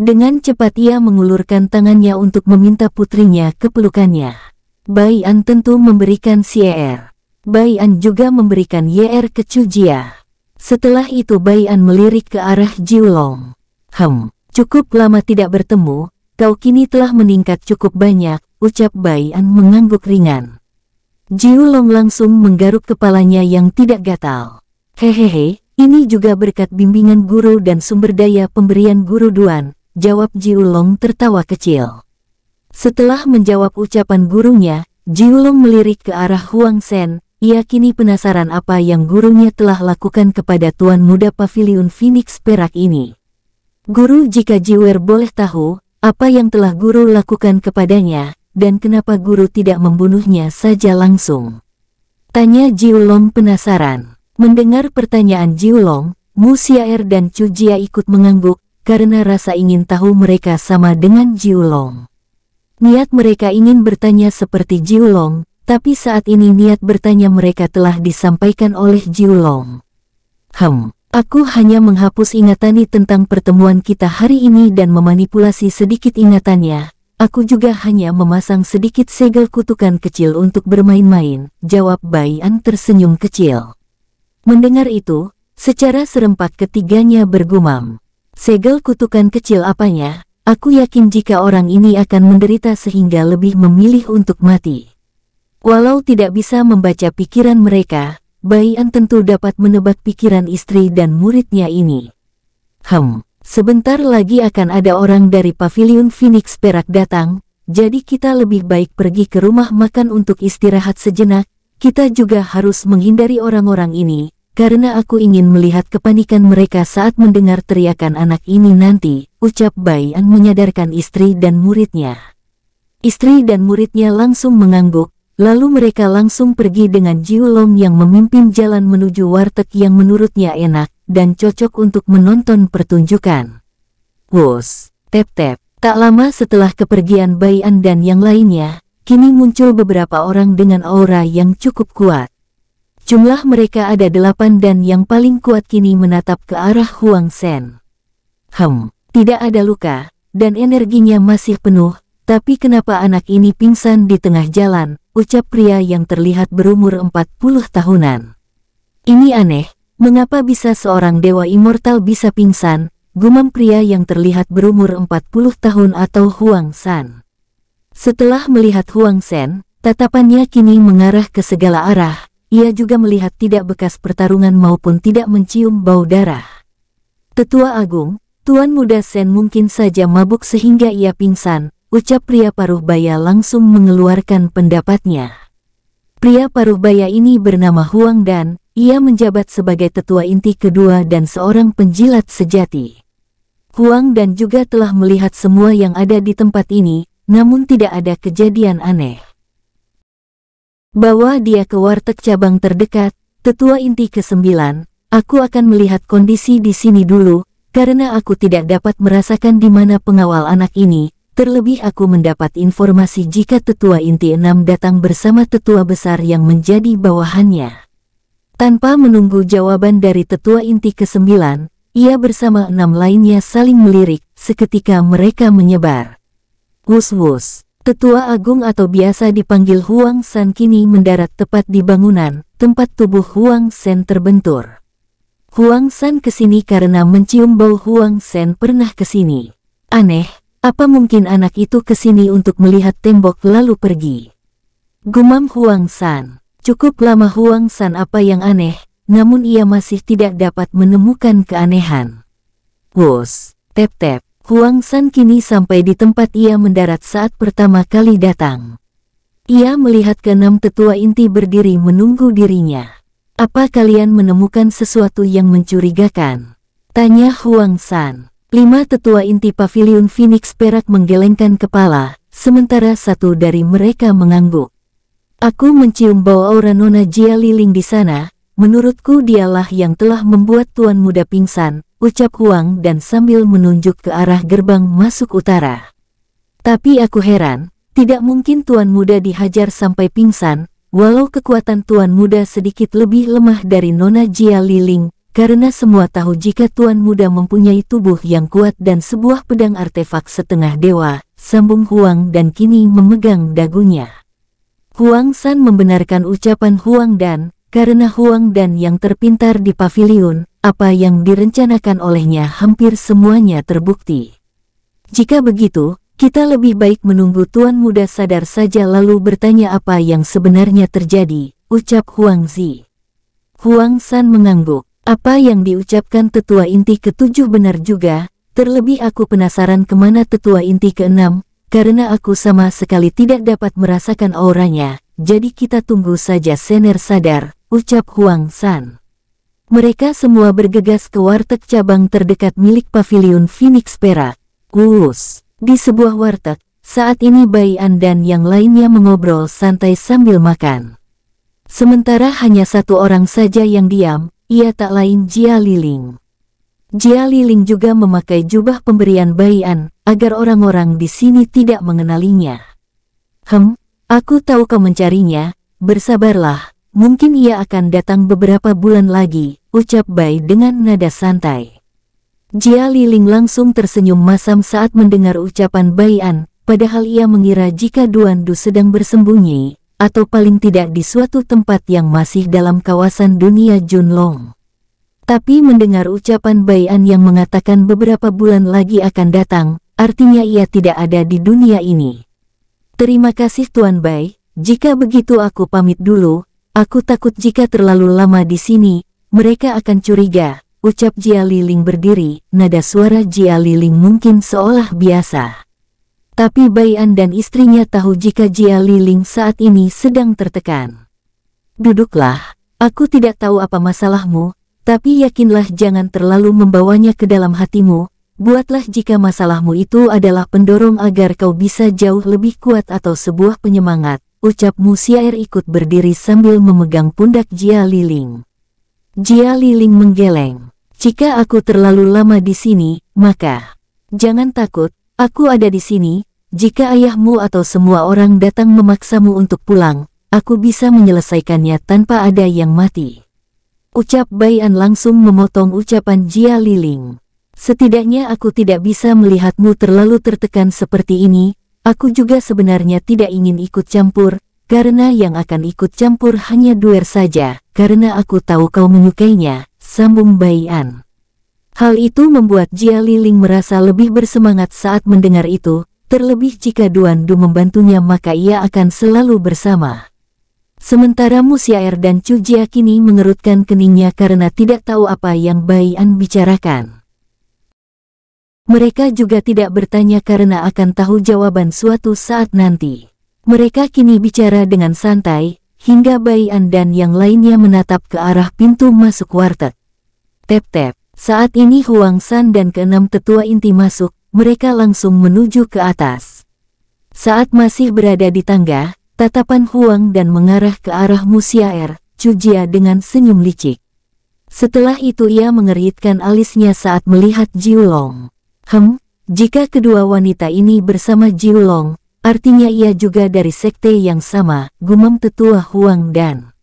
Dengan cepat ia mengulurkan tangannya untuk meminta putrinya ke pelukannya. Bayan tentu memberikan CR. An juga memberikan Yer ke Jia. Setelah itu An melirik ke arah Jiulong. Hem, cukup lama tidak bertemu, kau kini telah meningkat cukup banyak, ucap An mengangguk ringan. Jiulong langsung menggaruk kepalanya yang tidak gatal. Hehehe, ini juga berkat bimbingan guru dan sumber daya pemberian guru Duan, jawab Jiulong tertawa kecil. Setelah menjawab ucapan gurunya, Jiulong melirik ke arah Huang Sen, ia kini penasaran apa yang gurunya telah lakukan kepada Tuan Muda pavilion Phoenix Perak ini. Guru jika Jiwer boleh tahu, apa yang telah guru lakukan kepadanya, dan kenapa guru tidak membunuhnya saja langsung. Tanya Jiulong penasaran. Mendengar pertanyaan Jiulong, Er dan Cujia ikut mengangguk, karena rasa ingin tahu mereka sama dengan Jiulong. Niat mereka ingin bertanya seperti Jiulong, tapi saat ini niat bertanya mereka telah disampaikan oleh Jiulong. Hem, aku hanya menghapus ingatani tentang pertemuan kita hari ini dan memanipulasi sedikit ingatannya. Aku juga hanya memasang sedikit segel kutukan kecil untuk bermain-main, jawab Bayan tersenyum kecil. Mendengar itu, secara serempak ketiganya bergumam. Segel kutukan kecil apanya? Aku yakin jika orang ini akan menderita sehingga lebih memilih untuk mati. Walau tidak bisa membaca pikiran mereka, Bayan tentu dapat menebak pikiran istri dan muridnya ini. Hem, sebentar lagi akan ada orang dari Pavilion Phoenix Perak datang, jadi kita lebih baik pergi ke rumah makan untuk istirahat sejenak, kita juga harus menghindari orang-orang ini, karena aku ingin melihat kepanikan mereka saat mendengar teriakan anak ini nanti, ucap Bai An menyadarkan istri dan muridnya. Istri dan muridnya langsung mengangguk, lalu mereka langsung pergi dengan Long yang memimpin jalan menuju warteg yang menurutnya enak dan cocok untuk menonton pertunjukan. Wus, tep-tep, tak lama setelah kepergian Bai An dan yang lainnya, kini muncul beberapa orang dengan aura yang cukup kuat. Jumlah mereka ada delapan dan yang paling kuat kini menatap ke arah Huang Sen. Hem, tidak ada luka, dan energinya masih penuh, tapi kenapa anak ini pingsan di tengah jalan, ucap pria yang terlihat berumur empat puluh tahunan. Ini aneh, mengapa bisa seorang dewa immortal bisa pingsan, gumam pria yang terlihat berumur empat puluh tahun atau Huang San. Setelah melihat Huang Sen, tatapannya kini mengarah ke segala arah, ia juga melihat tidak bekas pertarungan maupun tidak mencium bau darah. Tetua Agung, Tuan Muda Sen mungkin saja mabuk sehingga ia pingsan, ucap pria paruh baya langsung mengeluarkan pendapatnya. Pria paruh baya ini bernama Huang Dan, ia menjabat sebagai tetua inti kedua dan seorang penjilat sejati. Huang Dan juga telah melihat semua yang ada di tempat ini, namun tidak ada kejadian aneh. Bawa dia ke warteg cabang terdekat, tetua inti ke-9, aku akan melihat kondisi di sini dulu, karena aku tidak dapat merasakan di mana pengawal anak ini, terlebih aku mendapat informasi jika tetua inti enam datang bersama tetua besar yang menjadi bawahannya. Tanpa menunggu jawaban dari tetua inti ke-9, ia bersama enam lainnya saling melirik, seketika mereka menyebar. Wus-wus. Tetua Agung atau biasa dipanggil Huang San kini mendarat tepat di bangunan, tempat tubuh Huang Sen terbentur. Huang San kesini karena mencium bau Huang Sen pernah kesini. Aneh, apa mungkin anak itu kesini untuk melihat tembok lalu pergi? Gumam Huang San. Cukup lama Huang San apa yang aneh, namun ia masih tidak dapat menemukan keanehan. Bos, tep-tep. Huang San kini sampai di tempat ia mendarat saat pertama kali datang. Ia melihat keenam tetua inti berdiri menunggu dirinya. Apa kalian menemukan sesuatu yang mencurigakan? Tanya Huang San. Lima tetua inti pavilion Phoenix Perak menggelengkan kepala, sementara satu dari mereka mengangguk. Aku mencium bau aura Nona Jia Liling di sana, Menurutku dialah yang telah membuat tuan muda pingsan, ucap Huang dan sambil menunjuk ke arah gerbang masuk utara. Tapi aku heran, tidak mungkin tuan muda dihajar sampai pingsan, walau kekuatan tuan muda sedikit lebih lemah dari Nona Jia Liling, karena semua tahu jika tuan muda mempunyai tubuh yang kuat dan sebuah pedang artefak setengah dewa, sambung Huang dan kini memegang dagunya. Huang San membenarkan ucapan Huang Dan, karena Huang dan yang terpintar di pavilion, apa yang direncanakan olehnya hampir semuanya terbukti. Jika begitu, kita lebih baik menunggu Tuan Muda sadar saja lalu bertanya apa yang sebenarnya terjadi, ucap Huang Zi. Huang San mengangguk. Apa yang diucapkan tetua inti ketujuh benar juga, terlebih aku penasaran kemana tetua inti keenam, karena aku sama sekali tidak dapat merasakan auranya, jadi kita tunggu saja Sener sadar, ucap Huang San. Mereka semua bergegas ke warteg cabang terdekat milik Pavilion Phoenix Perak, Kuus. Di sebuah warteg, saat ini An dan yang lainnya mengobrol santai sambil makan. Sementara hanya satu orang saja yang diam, ia tak lain Jia Liling. Jia Liling juga memakai jubah pemberian An, agar orang-orang di sini tidak mengenalinya. Hem, aku tahu kau mencarinya, bersabarlah, Mungkin ia akan datang beberapa bulan lagi, ucap Bai dengan nada santai. Jia Liling langsung tersenyum masam saat mendengar ucapan Bai An, padahal ia mengira jika Duan Du sedang bersembunyi, atau paling tidak di suatu tempat yang masih dalam kawasan dunia Junlong. Tapi mendengar ucapan Bai Baian yang mengatakan beberapa bulan lagi akan datang, artinya ia tidak ada di dunia ini. Terima kasih Tuan Bai, jika begitu aku pamit dulu, Aku takut jika terlalu lama di sini, mereka akan curiga, ucap Jia Liling berdiri, nada suara Jia Liling mungkin seolah biasa. Tapi Bayan dan istrinya tahu jika Jia Liling saat ini sedang tertekan. Duduklah, aku tidak tahu apa masalahmu, tapi yakinlah jangan terlalu membawanya ke dalam hatimu, buatlah jika masalahmu itu adalah pendorong agar kau bisa jauh lebih kuat atau sebuah penyemangat, ucap Musiair ikut berdiri sambil memegang pundak Jia Liling. Jia Liling menggeleng. Jika aku terlalu lama di sini, maka jangan takut, aku ada di sini. Jika ayahmu atau semua orang datang memaksamu untuk pulang, aku bisa menyelesaikannya tanpa ada yang mati. Ucap Bayan langsung memotong ucapan Jia Liling. Setidaknya aku tidak bisa melihatmu terlalu tertekan seperti ini, Aku juga sebenarnya tidak ingin ikut campur, karena yang akan ikut campur hanya duer saja, karena aku tahu kau menyukainya, sambung Bayan. Hal itu membuat Jia Liling merasa lebih bersemangat saat mendengar itu, terlebih jika Duan Du membantunya maka ia akan selalu bersama. Sementara Musyair dan Chu Jia kini mengerutkan keningnya karena tidak tahu apa yang Bai An bicarakan. Mereka juga tidak bertanya karena akan tahu jawaban suatu saat nanti. Mereka kini bicara dengan santai, hingga Bayan dan yang lainnya menatap ke arah pintu masuk warteg. Tep-tep, saat ini Huang San dan keenam tetua inti masuk, mereka langsung menuju ke atas. Saat masih berada di tangga, tatapan Huang dan mengarah ke arah Musiaer, Cujia dengan senyum licik. Setelah itu ia mengeritkan alisnya saat melihat Jiulong. Hem, jika kedua wanita ini bersama Jiu Long, artinya ia juga dari sekte yang sama, gumam tetua Huang Dan.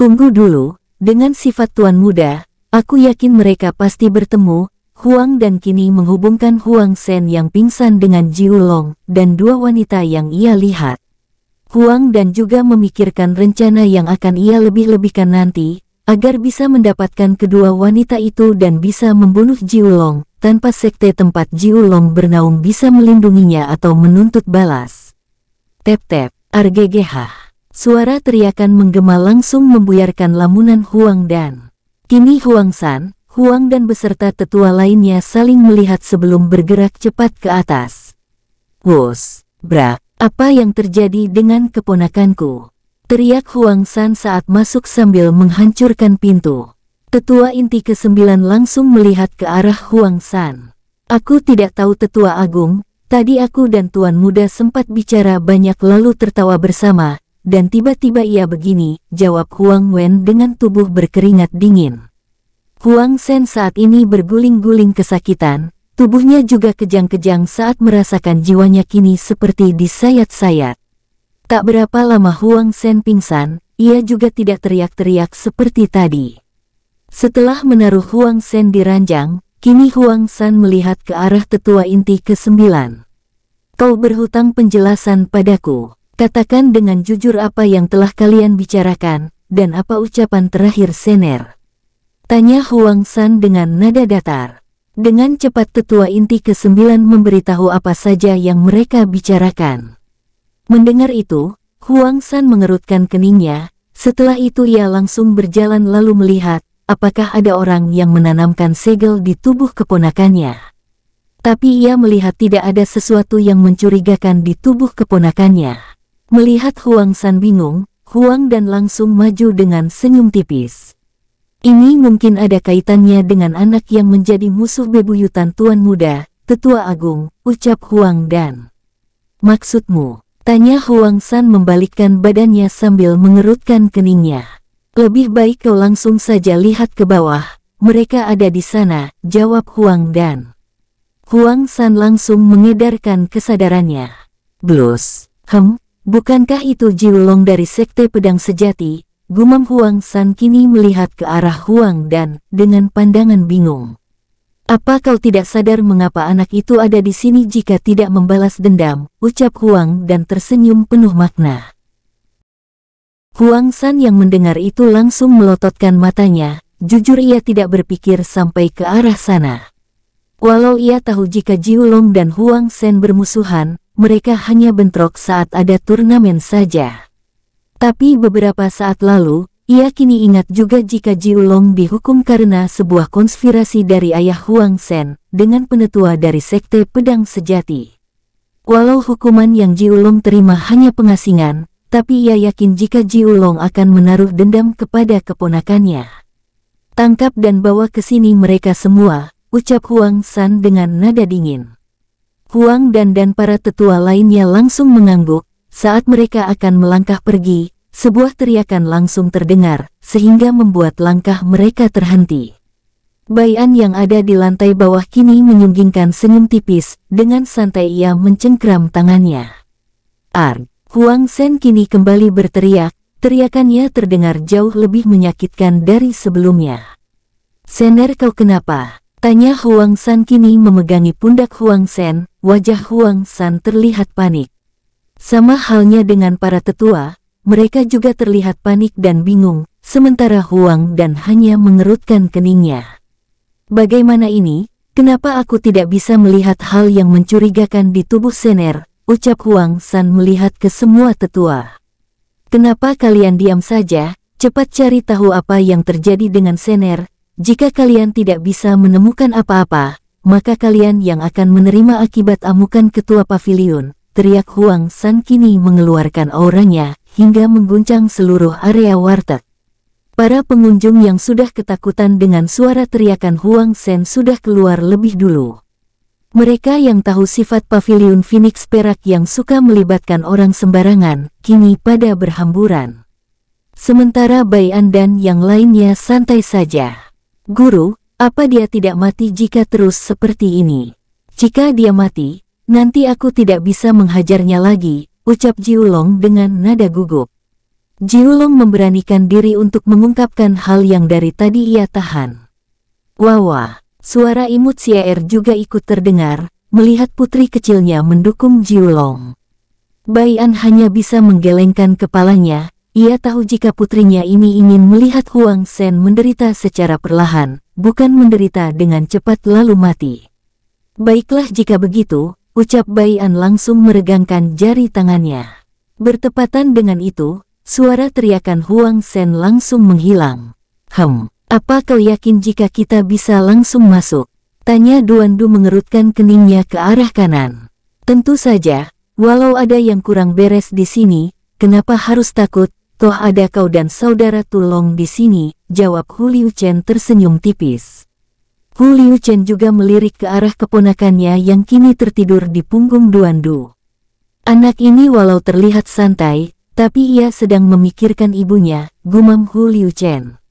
Tunggu dulu, dengan sifat tuan muda, aku yakin mereka pasti bertemu, Huang dan kini menghubungkan Huang Sen yang pingsan dengan Jiu Long, dan dua wanita yang ia lihat. Huang dan juga memikirkan rencana yang akan ia lebih-lebihkan nanti, agar bisa mendapatkan kedua wanita itu dan bisa membunuh Jiulong, tanpa sekte tempat Jiulong bernaung bisa melindunginya atau menuntut balas. Tep-tep, RGGH. Suara teriakan menggema langsung membuyarkan lamunan Huang Dan. Kini Huang San, Huang dan beserta tetua lainnya saling melihat sebelum bergerak cepat ke atas. Wos, Brak, apa yang terjadi dengan keponakanku? Teriak Huang San saat masuk sambil menghancurkan pintu. Tetua inti ke-9 langsung melihat ke arah Huang San. Aku tidak tahu tetua agung, tadi aku dan tuan muda sempat bicara banyak lalu tertawa bersama, dan tiba-tiba ia begini, jawab Huang Wen dengan tubuh berkeringat dingin. Huang Sen saat ini berguling-guling kesakitan, tubuhnya juga kejang-kejang saat merasakan jiwanya kini seperti disayat-sayat. Tak berapa lama Huang Sen pingsan, ia juga tidak teriak-teriak seperti tadi. Setelah menaruh Huang Sen di ranjang, kini Huang San melihat ke arah tetua inti ke-9. Kau berhutang penjelasan padaku. Katakan dengan jujur apa yang telah kalian bicarakan, dan apa ucapan terakhir Sener. Tanya Huang San dengan nada datar. Dengan cepat tetua inti ke-9 memberitahu apa saja yang mereka bicarakan. Mendengar itu, Huang San mengerutkan keningnya, setelah itu ia langsung berjalan lalu melihat, apakah ada orang yang menanamkan segel di tubuh keponakannya. Tapi ia melihat tidak ada sesuatu yang mencurigakan di tubuh keponakannya. Melihat Huang San bingung, Huang dan langsung maju dengan senyum tipis. Ini mungkin ada kaitannya dengan anak yang menjadi musuh bebuyutan Tuan Muda, Tetua Agung, ucap Huang dan. Maksudmu? Tanya Huang San membalikkan badannya sambil mengerutkan keningnya. Lebih baik kau langsung saja lihat ke bawah, mereka ada di sana, jawab Huang Dan. Huang San langsung mengedarkan kesadarannya. Blus, hem, bukankah itu Jiulong dari Sekte Pedang Sejati? Gumam Huang San kini melihat ke arah Huang Dan dengan pandangan bingung. Apa kau tidak sadar mengapa anak itu ada di sini jika tidak membalas dendam? Ucap Huang dan tersenyum penuh makna. Huang San yang mendengar itu langsung melototkan matanya, jujur ia tidak berpikir sampai ke arah sana. Walau ia tahu jika Jiulong dan Huang Sen bermusuhan, mereka hanya bentrok saat ada turnamen saja. Tapi beberapa saat lalu, ia kini ingat juga jika Jiu Long dihukum karena sebuah konspirasi dari ayah Huang Sen dengan penetua dari Sekte Pedang Sejati. Walau hukuman yang Jiu Long terima hanya pengasingan, tapi ia yakin jika Jiu Long akan menaruh dendam kepada keponakannya. Tangkap dan bawa ke sini mereka semua, ucap Huang San dengan nada dingin. Huang dan dan para tetua lainnya langsung mengangguk saat mereka akan melangkah pergi, sebuah teriakan langsung terdengar, sehingga membuat langkah mereka terhenti. Bayan yang ada di lantai bawah kini menyunggingkan senyum tipis, dengan santai ia mencengkram tangannya. Arg, Huang Sen kini kembali berteriak, teriakannya terdengar jauh lebih menyakitkan dari sebelumnya. Sener kau kenapa? Tanya Huang San kini memegangi pundak Huang Sen, wajah Huang San terlihat panik. Sama halnya dengan para tetua, mereka juga terlihat panik dan bingung, sementara Huang dan hanya mengerutkan keningnya. Bagaimana ini? Kenapa aku tidak bisa melihat hal yang mencurigakan di tubuh Sener? Ucap Huang San melihat ke semua tetua. Kenapa kalian diam saja? Cepat cari tahu apa yang terjadi dengan Sener. Jika kalian tidak bisa menemukan apa-apa, maka kalian yang akan menerima akibat amukan ketua pavilion. Teriak Huang San kini mengeluarkan auranya, hingga mengguncang seluruh area warteg. Para pengunjung yang sudah ketakutan dengan suara teriakan Huang Sen sudah keluar lebih dulu. Mereka yang tahu sifat pavilion Phoenix Perak yang suka melibatkan orang sembarangan, kini pada berhamburan. Sementara Bai An dan yang lainnya santai saja. Guru, apa dia tidak mati jika terus seperti ini? Jika dia mati, nanti aku tidak bisa menghajarnya lagi, ucap Jiulong dengan nada gugup. Jiulong memberanikan diri untuk mengungkapkan hal yang dari tadi ia tahan. Wah, suara imut Sier juga ikut terdengar, melihat putri kecilnya mendukung Jiulong. Baian hanya bisa menggelengkan kepalanya, ia tahu jika putrinya ini ingin melihat Huang Sen menderita secara perlahan, bukan menderita dengan cepat lalu mati. Baiklah jika begitu, ucap Bayan langsung meregangkan jari tangannya. Bertepatan dengan itu, suara teriakan Huang Sen langsung menghilang. Hem, apa kau yakin jika kita bisa langsung masuk? Tanya Duan Du mengerutkan keningnya ke arah kanan. Tentu saja, walau ada yang kurang beres di sini, kenapa harus takut? Toh ada kau dan saudara Tulong di sini, jawab Huliu Chen tersenyum tipis. Hu Liu Chen juga melirik ke arah keponakannya yang kini tertidur di punggung Duan Du. Anak ini walau terlihat santai, tapi ia sedang memikirkan ibunya, gumam Hu Liu Chen.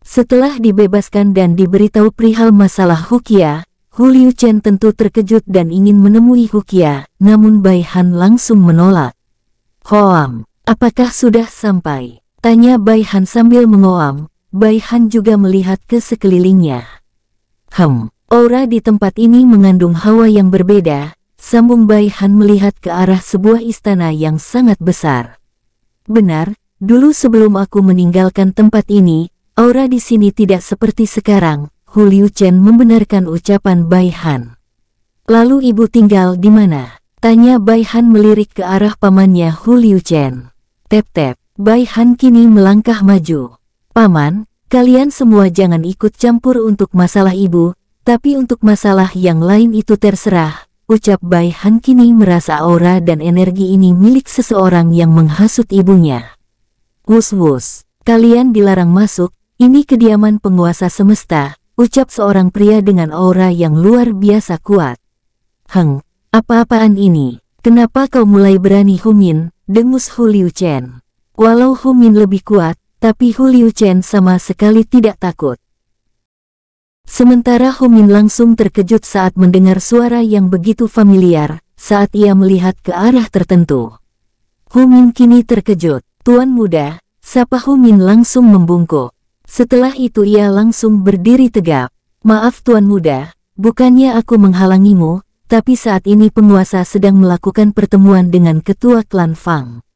Setelah dibebaskan dan diberitahu perihal masalah Hukia, Hu Liu Chen tentu terkejut dan ingin menemui Hukia, namun Bai Han langsung menolak. Hoam, apakah sudah sampai? Tanya Bai Han sambil mengoam, Bai Han juga melihat ke sekelilingnya. Hem, aura di tempat ini mengandung hawa yang berbeda, sambung Bai Han melihat ke arah sebuah istana yang sangat besar. Benar, dulu sebelum aku meninggalkan tempat ini, aura di sini tidak seperti sekarang, Hu Liu Chen membenarkan ucapan Bai Han. Lalu ibu tinggal di mana? Tanya Bai Han melirik ke arah pamannya Hu Liu Chen. Tep-tep, Bai Han kini melangkah maju. Paman, Kalian semua jangan ikut campur untuk masalah ibu, tapi untuk masalah yang lain itu terserah. Ucap Bai Han kini merasa aura dan energi ini milik seseorang yang menghasut ibunya. Wus-wus, kalian dilarang masuk, ini kediaman penguasa semesta, ucap seorang pria dengan aura yang luar biasa kuat. Heng, apa-apaan ini? Kenapa kau mulai berani Humin? Dengus Hu Liu Chen. Walau Humin lebih kuat, tapi Hu Liu Chen sama sekali tidak takut. Sementara Hu Min langsung terkejut saat mendengar suara yang begitu familiar, saat ia melihat ke arah tertentu. Hu Min kini terkejut, Tuan Muda, sapa Min langsung membungkuk. Setelah itu ia langsung berdiri tegap. Maaf Tuan Muda, bukannya aku menghalangimu, tapi saat ini penguasa sedang melakukan pertemuan dengan ketua klan Fang.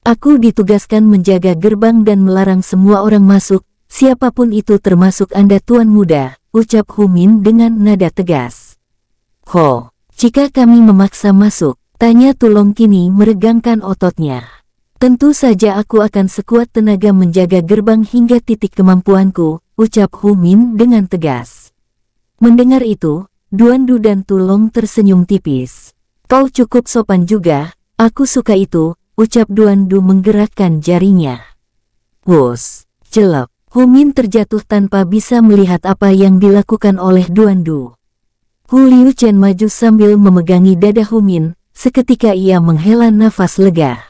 Aku ditugaskan menjaga gerbang dan melarang semua orang masuk, siapapun itu termasuk Anda Tuan Muda, ucap Humin dengan nada tegas. Ho, jika kami memaksa masuk, tanya Tulong kini meregangkan ototnya. Tentu saja aku akan sekuat tenaga menjaga gerbang hingga titik kemampuanku, ucap Humin dengan tegas. Mendengar itu, Duandu dan Tulong tersenyum tipis. Kau cukup sopan juga, aku suka itu, ucap Duan Du menggerakkan jarinya. Bos, jelek, Humin terjatuh tanpa bisa melihat apa yang dilakukan oleh Duan Du. Hu Liu Chen maju sambil memegangi dada Humin, seketika ia menghela nafas lega.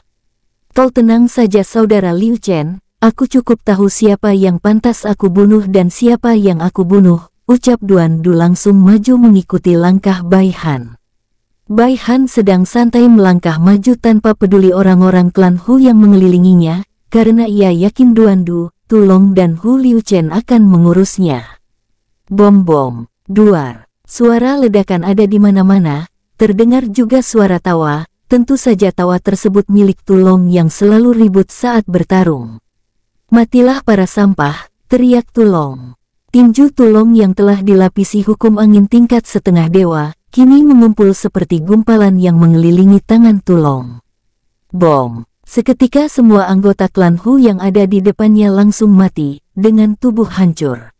Tol tenang saja saudara Liu Chen, aku cukup tahu siapa yang pantas aku bunuh dan siapa yang aku bunuh, ucap Duan Du langsung maju mengikuti langkah Bai Han. Bai Han sedang santai melangkah maju tanpa peduli orang-orang klan Hu yang mengelilinginya, karena ia yakin Duan Du, Tulong dan Hu Liu Chen akan mengurusnya. Bom-bom, duar, suara ledakan ada di mana-mana, terdengar juga suara tawa, tentu saja tawa tersebut milik Tulong yang selalu ribut saat bertarung. Matilah para sampah, teriak Tulong. Tinju Tulong yang telah dilapisi hukum angin tingkat setengah dewa, kini mengumpul seperti gumpalan yang mengelilingi tangan Tulong. Bom! Seketika semua anggota klan Hu yang ada di depannya langsung mati, dengan tubuh hancur.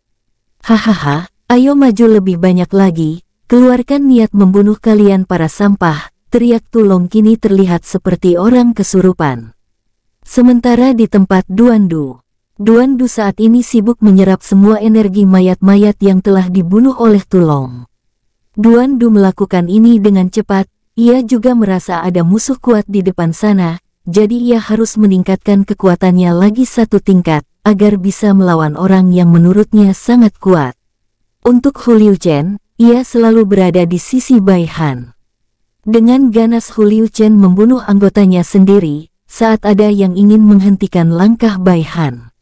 Hahaha, ayo maju lebih banyak lagi, keluarkan niat membunuh kalian para sampah, teriak Tulong kini terlihat seperti orang kesurupan. Sementara di tempat Duandu, Duandu saat ini sibuk menyerap semua energi mayat-mayat yang telah dibunuh oleh Tulong. Duan Du melakukan ini dengan cepat, ia juga merasa ada musuh kuat di depan sana, jadi ia harus meningkatkan kekuatannya lagi satu tingkat, agar bisa melawan orang yang menurutnya sangat kuat. Untuk Hu Liu Chen, ia selalu berada di sisi Bai Han. Dengan ganas Hu Liu Chen membunuh anggotanya sendiri, saat ada yang ingin menghentikan langkah Bai Han.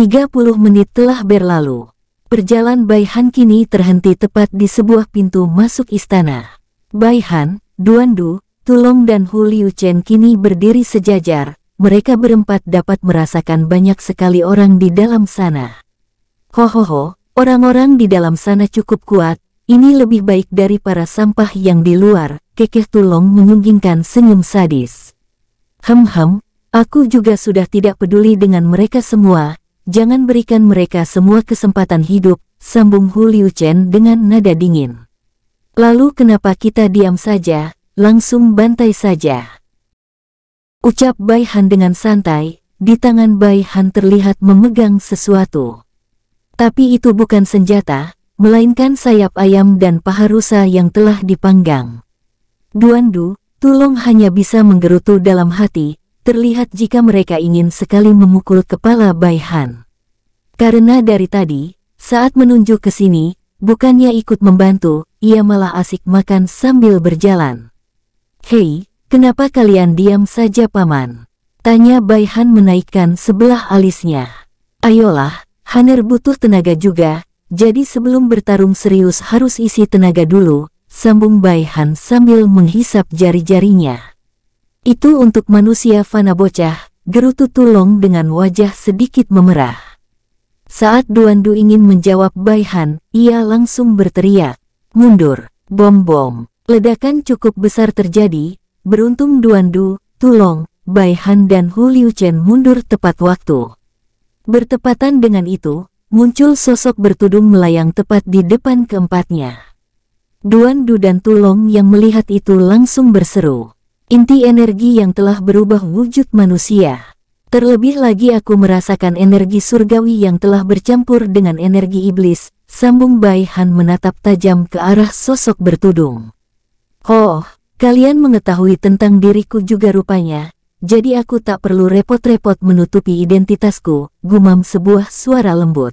30 menit telah berlalu. Berjalan Baihan kini terhenti tepat di sebuah pintu masuk istana. Baihan, Han, Duan Du, Tulong dan Hu Liu Chen kini berdiri sejajar. Mereka berempat dapat merasakan banyak sekali orang di dalam sana. Ho ho ho, orang-orang di dalam sana cukup kuat, ini lebih baik dari para sampah yang di luar, kekeh Tulong menyunggingkan senyum sadis. Hem-hem, aku juga sudah tidak peduli dengan mereka semua, jangan berikan mereka semua kesempatan hidup, sambung Hu Liu Chen dengan nada dingin. Lalu kenapa kita diam saja, langsung bantai saja? Ucap Bai Han dengan santai, di tangan Bai Han terlihat memegang sesuatu. Tapi itu bukan senjata, melainkan sayap ayam dan paha rusa yang telah dipanggang. Duan Du, Tulong hanya bisa menggerutu dalam hati, terlihat jika mereka ingin sekali memukul kepala Bai Han. Karena dari tadi, saat menunjuk ke sini, bukannya ikut membantu, ia malah asik makan sambil berjalan. Hei, kenapa kalian diam saja paman? Tanya Bai Han menaikkan sebelah alisnya. Ayolah, Haner butuh tenaga juga, jadi sebelum bertarung serius harus isi tenaga dulu, sambung Bai Han sambil menghisap jari-jarinya. Itu untuk manusia fana bocah, gerutu tulong dengan wajah sedikit memerah. Saat Duandu ingin menjawab Baihan, ia langsung berteriak, mundur, bom-bom. Ledakan cukup besar terjadi, beruntung Duandu, Tulong, Baihan dan Hu Liu Chen mundur tepat waktu. Bertepatan dengan itu, muncul sosok bertudung melayang tepat di depan keempatnya. Duandu dan Tulong yang melihat itu langsung berseru inti energi yang telah berubah wujud manusia. Terlebih lagi aku merasakan energi surgawi yang telah bercampur dengan energi iblis, sambung Bai Han menatap tajam ke arah sosok bertudung. Oh, kalian mengetahui tentang diriku juga rupanya, jadi aku tak perlu repot-repot menutupi identitasku, gumam sebuah suara lembut.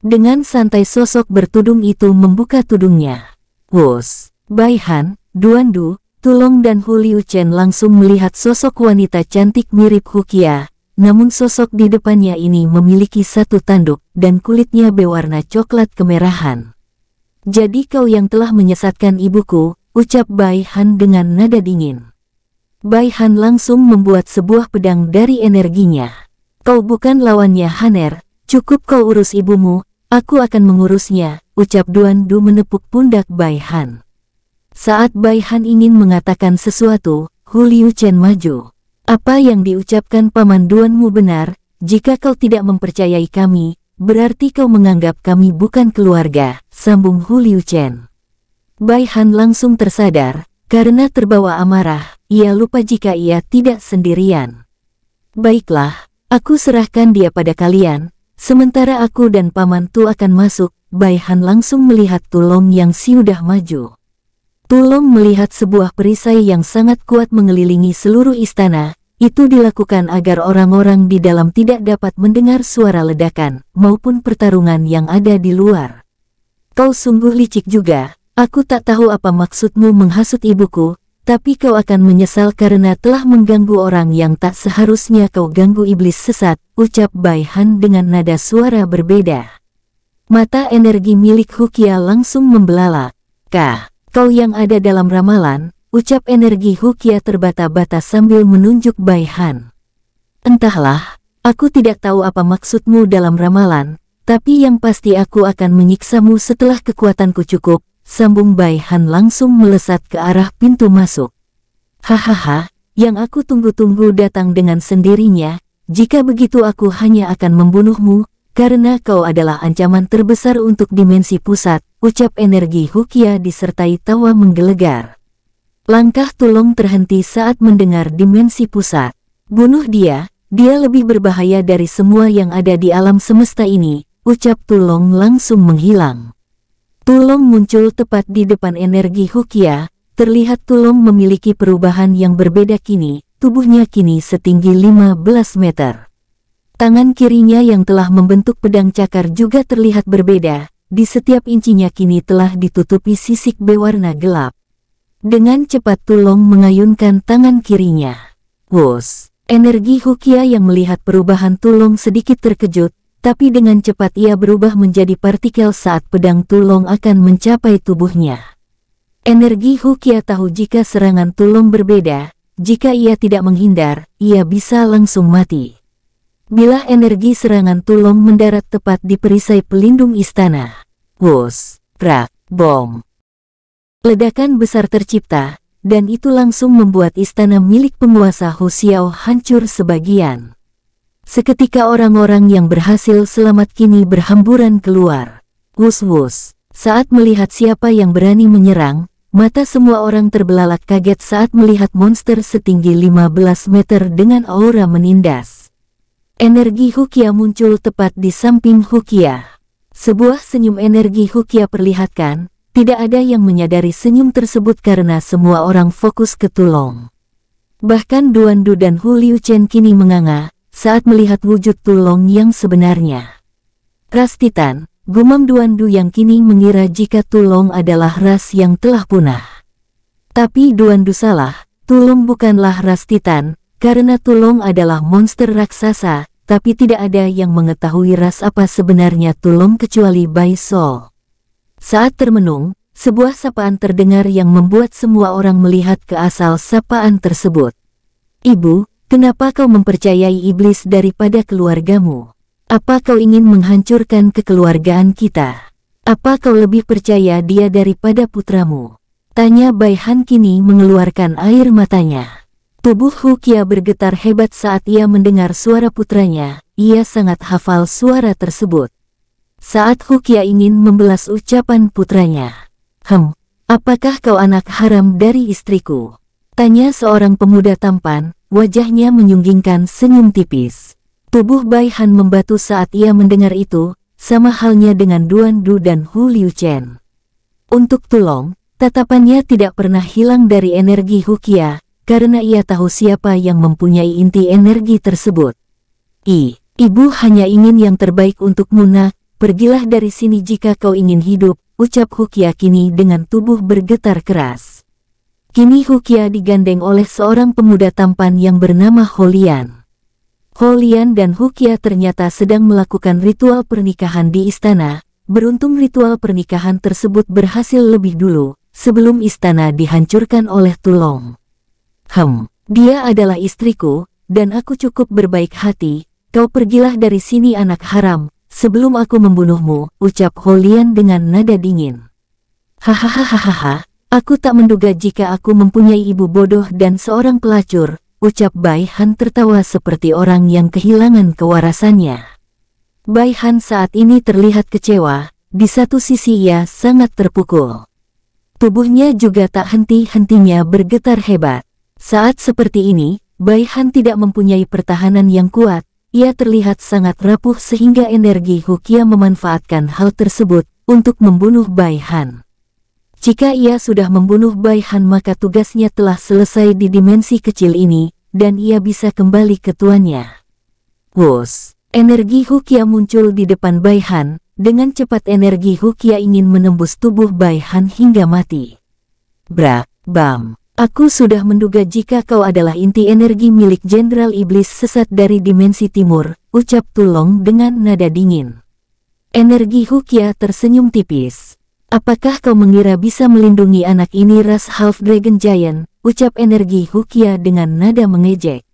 Dengan santai sosok bertudung itu membuka tudungnya. Wos, Bai Han, Duan Du, Tulong dan Huliu Chen langsung melihat sosok wanita cantik mirip Hukia, namun sosok di depannya ini memiliki satu tanduk dan kulitnya berwarna coklat kemerahan. Jadi kau yang telah menyesatkan ibuku, ucap Bai Han dengan nada dingin. Bai Han langsung membuat sebuah pedang dari energinya. Kau bukan lawannya Haner, cukup kau urus ibumu, aku akan mengurusnya, ucap Duan Du menepuk pundak Bai Han. Saat Bai Han ingin mengatakan sesuatu, Hu Liu Chen maju. Apa yang diucapkan Paman Duanmu benar, jika kau tidak mempercayai kami, berarti kau menganggap kami bukan keluarga, sambung Hu Liu Chen. Bai Han langsung tersadar, karena terbawa amarah, ia lupa jika ia tidak sendirian. Baiklah, aku serahkan dia pada kalian, sementara aku dan paman Tu akan masuk, Bai Han langsung melihat Tulong yang siudah maju. Tulung melihat sebuah perisai yang sangat kuat mengelilingi seluruh istana, itu dilakukan agar orang-orang di dalam tidak dapat mendengar suara ledakan maupun pertarungan yang ada di luar. Kau sungguh licik juga, aku tak tahu apa maksudmu menghasut ibuku, tapi kau akan menyesal karena telah mengganggu orang yang tak seharusnya kau ganggu iblis sesat, ucap Bai Han dengan nada suara berbeda. Mata energi milik Hukia langsung membelalak. Kah, Kau yang ada dalam ramalan, ucap energi Hukia terbata-bata sambil menunjuk Bai Han. Entahlah, aku tidak tahu apa maksudmu dalam ramalan, tapi yang pasti aku akan menyiksamu setelah kekuatanku cukup, sambung Bai Han langsung melesat ke arah pintu masuk. Hahaha, yang aku tunggu-tunggu datang dengan sendirinya, jika begitu aku hanya akan membunuhmu, karena kau adalah ancaman terbesar untuk dimensi pusat, ucap energi Hukia disertai tawa menggelegar. Langkah Tulung terhenti saat mendengar dimensi pusat. Bunuh dia, dia lebih berbahaya dari semua yang ada di alam semesta ini, ucap Tulung langsung menghilang. Tulung muncul tepat di depan energi Hukia, terlihat Tulung memiliki perubahan yang berbeda kini, tubuhnya kini setinggi 15 meter. Tangan kirinya yang telah membentuk pedang cakar juga terlihat berbeda, di setiap incinya kini telah ditutupi sisik berwarna gelap. Dengan cepat Tulong mengayunkan tangan kirinya. Wos, energi Hukia yang melihat perubahan Tulong sedikit terkejut, tapi dengan cepat ia berubah menjadi partikel saat pedang Tulong akan mencapai tubuhnya. Energi Hukia tahu jika serangan Tulong berbeda, jika ia tidak menghindar, ia bisa langsung mati bila energi serangan tulung mendarat tepat di perisai pelindung istana. Wus, prak, bom. Ledakan besar tercipta, dan itu langsung membuat istana milik penguasa Hu Xiao hancur sebagian. Seketika orang-orang yang berhasil selamat kini berhamburan keluar. Wus-wus, saat melihat siapa yang berani menyerang, mata semua orang terbelalak kaget saat melihat monster setinggi 15 meter dengan aura menindas. Energi Hukia muncul tepat di samping Hukia. Sebuah senyum energi Hukia perlihatkan, tidak ada yang menyadari senyum tersebut karena semua orang fokus ke Tulong. Bahkan Duan Du dan Hu Liu Chen kini menganga saat melihat wujud Tulong yang sebenarnya. Rastitan, gumam Duan Du yang kini mengira jika Tulong adalah ras yang telah punah. Tapi Duan Du salah, Tulong bukanlah Rastitan, karena Tulong adalah monster raksasa tapi tidak ada yang mengetahui ras apa sebenarnya Tulung kecuali Sol. Saat termenung, sebuah sapaan terdengar yang membuat semua orang melihat ke asal sapaan tersebut. Ibu, kenapa kau mempercayai iblis daripada keluargamu? Apa kau ingin menghancurkan kekeluargaan kita? Apa kau lebih percaya dia daripada putramu? Tanya Bai Han kini mengeluarkan air matanya. Tubuh Hu Hukia bergetar hebat saat ia mendengar suara putranya, ia sangat hafal suara tersebut. Saat Hu Hukia ingin membelas ucapan putranya. Hem, apakah kau anak haram dari istriku? Tanya seorang pemuda tampan, wajahnya menyunggingkan senyum tipis. Tubuh Bai Han membatu saat ia mendengar itu, sama halnya dengan Duan Du dan Hu Liu Chen. Untuk Tulong, tatapannya tidak pernah hilang dari energi Hu Hukia, karena ia tahu siapa yang mempunyai inti energi tersebut. I, ibu hanya ingin yang terbaik untuk Muna, pergilah dari sini jika kau ingin hidup, ucap Hukia kini dengan tubuh bergetar keras. Kini Hukia digandeng oleh seorang pemuda tampan yang bernama Holian. Holian dan Hukia ternyata sedang melakukan ritual pernikahan di istana, beruntung ritual pernikahan tersebut berhasil lebih dulu, sebelum istana dihancurkan oleh Tulong. Hem, dia adalah istriku, dan aku cukup berbaik hati, kau pergilah dari sini anak haram, sebelum aku membunuhmu, ucap Holian dengan nada dingin. Hahaha, aku tak menduga jika aku mempunyai ibu bodoh dan seorang pelacur, ucap Bai Han tertawa seperti orang yang kehilangan kewarasannya. Bai Han saat ini terlihat kecewa, di satu sisi ia sangat terpukul. Tubuhnya juga tak henti-hentinya bergetar hebat. Saat seperti ini, Bai Han tidak mempunyai pertahanan yang kuat, ia terlihat sangat rapuh sehingga energi Hukia memanfaatkan hal tersebut untuk membunuh Bai Han. Jika ia sudah membunuh Bai Han maka tugasnya telah selesai di dimensi kecil ini, dan ia bisa kembali ke tuannya. Wos, energi Hukia muncul di depan Bai Han, dengan cepat energi Hukia ingin menembus tubuh Bai Han hingga mati. Brak, bam. Aku sudah menduga jika kau adalah inti energi milik Jenderal Iblis sesat dari dimensi timur, ucap Tulong dengan nada dingin. Energi Hukia tersenyum tipis. Apakah kau mengira bisa melindungi anak ini ras Half Dragon Giant, ucap energi Hukia dengan nada mengejek.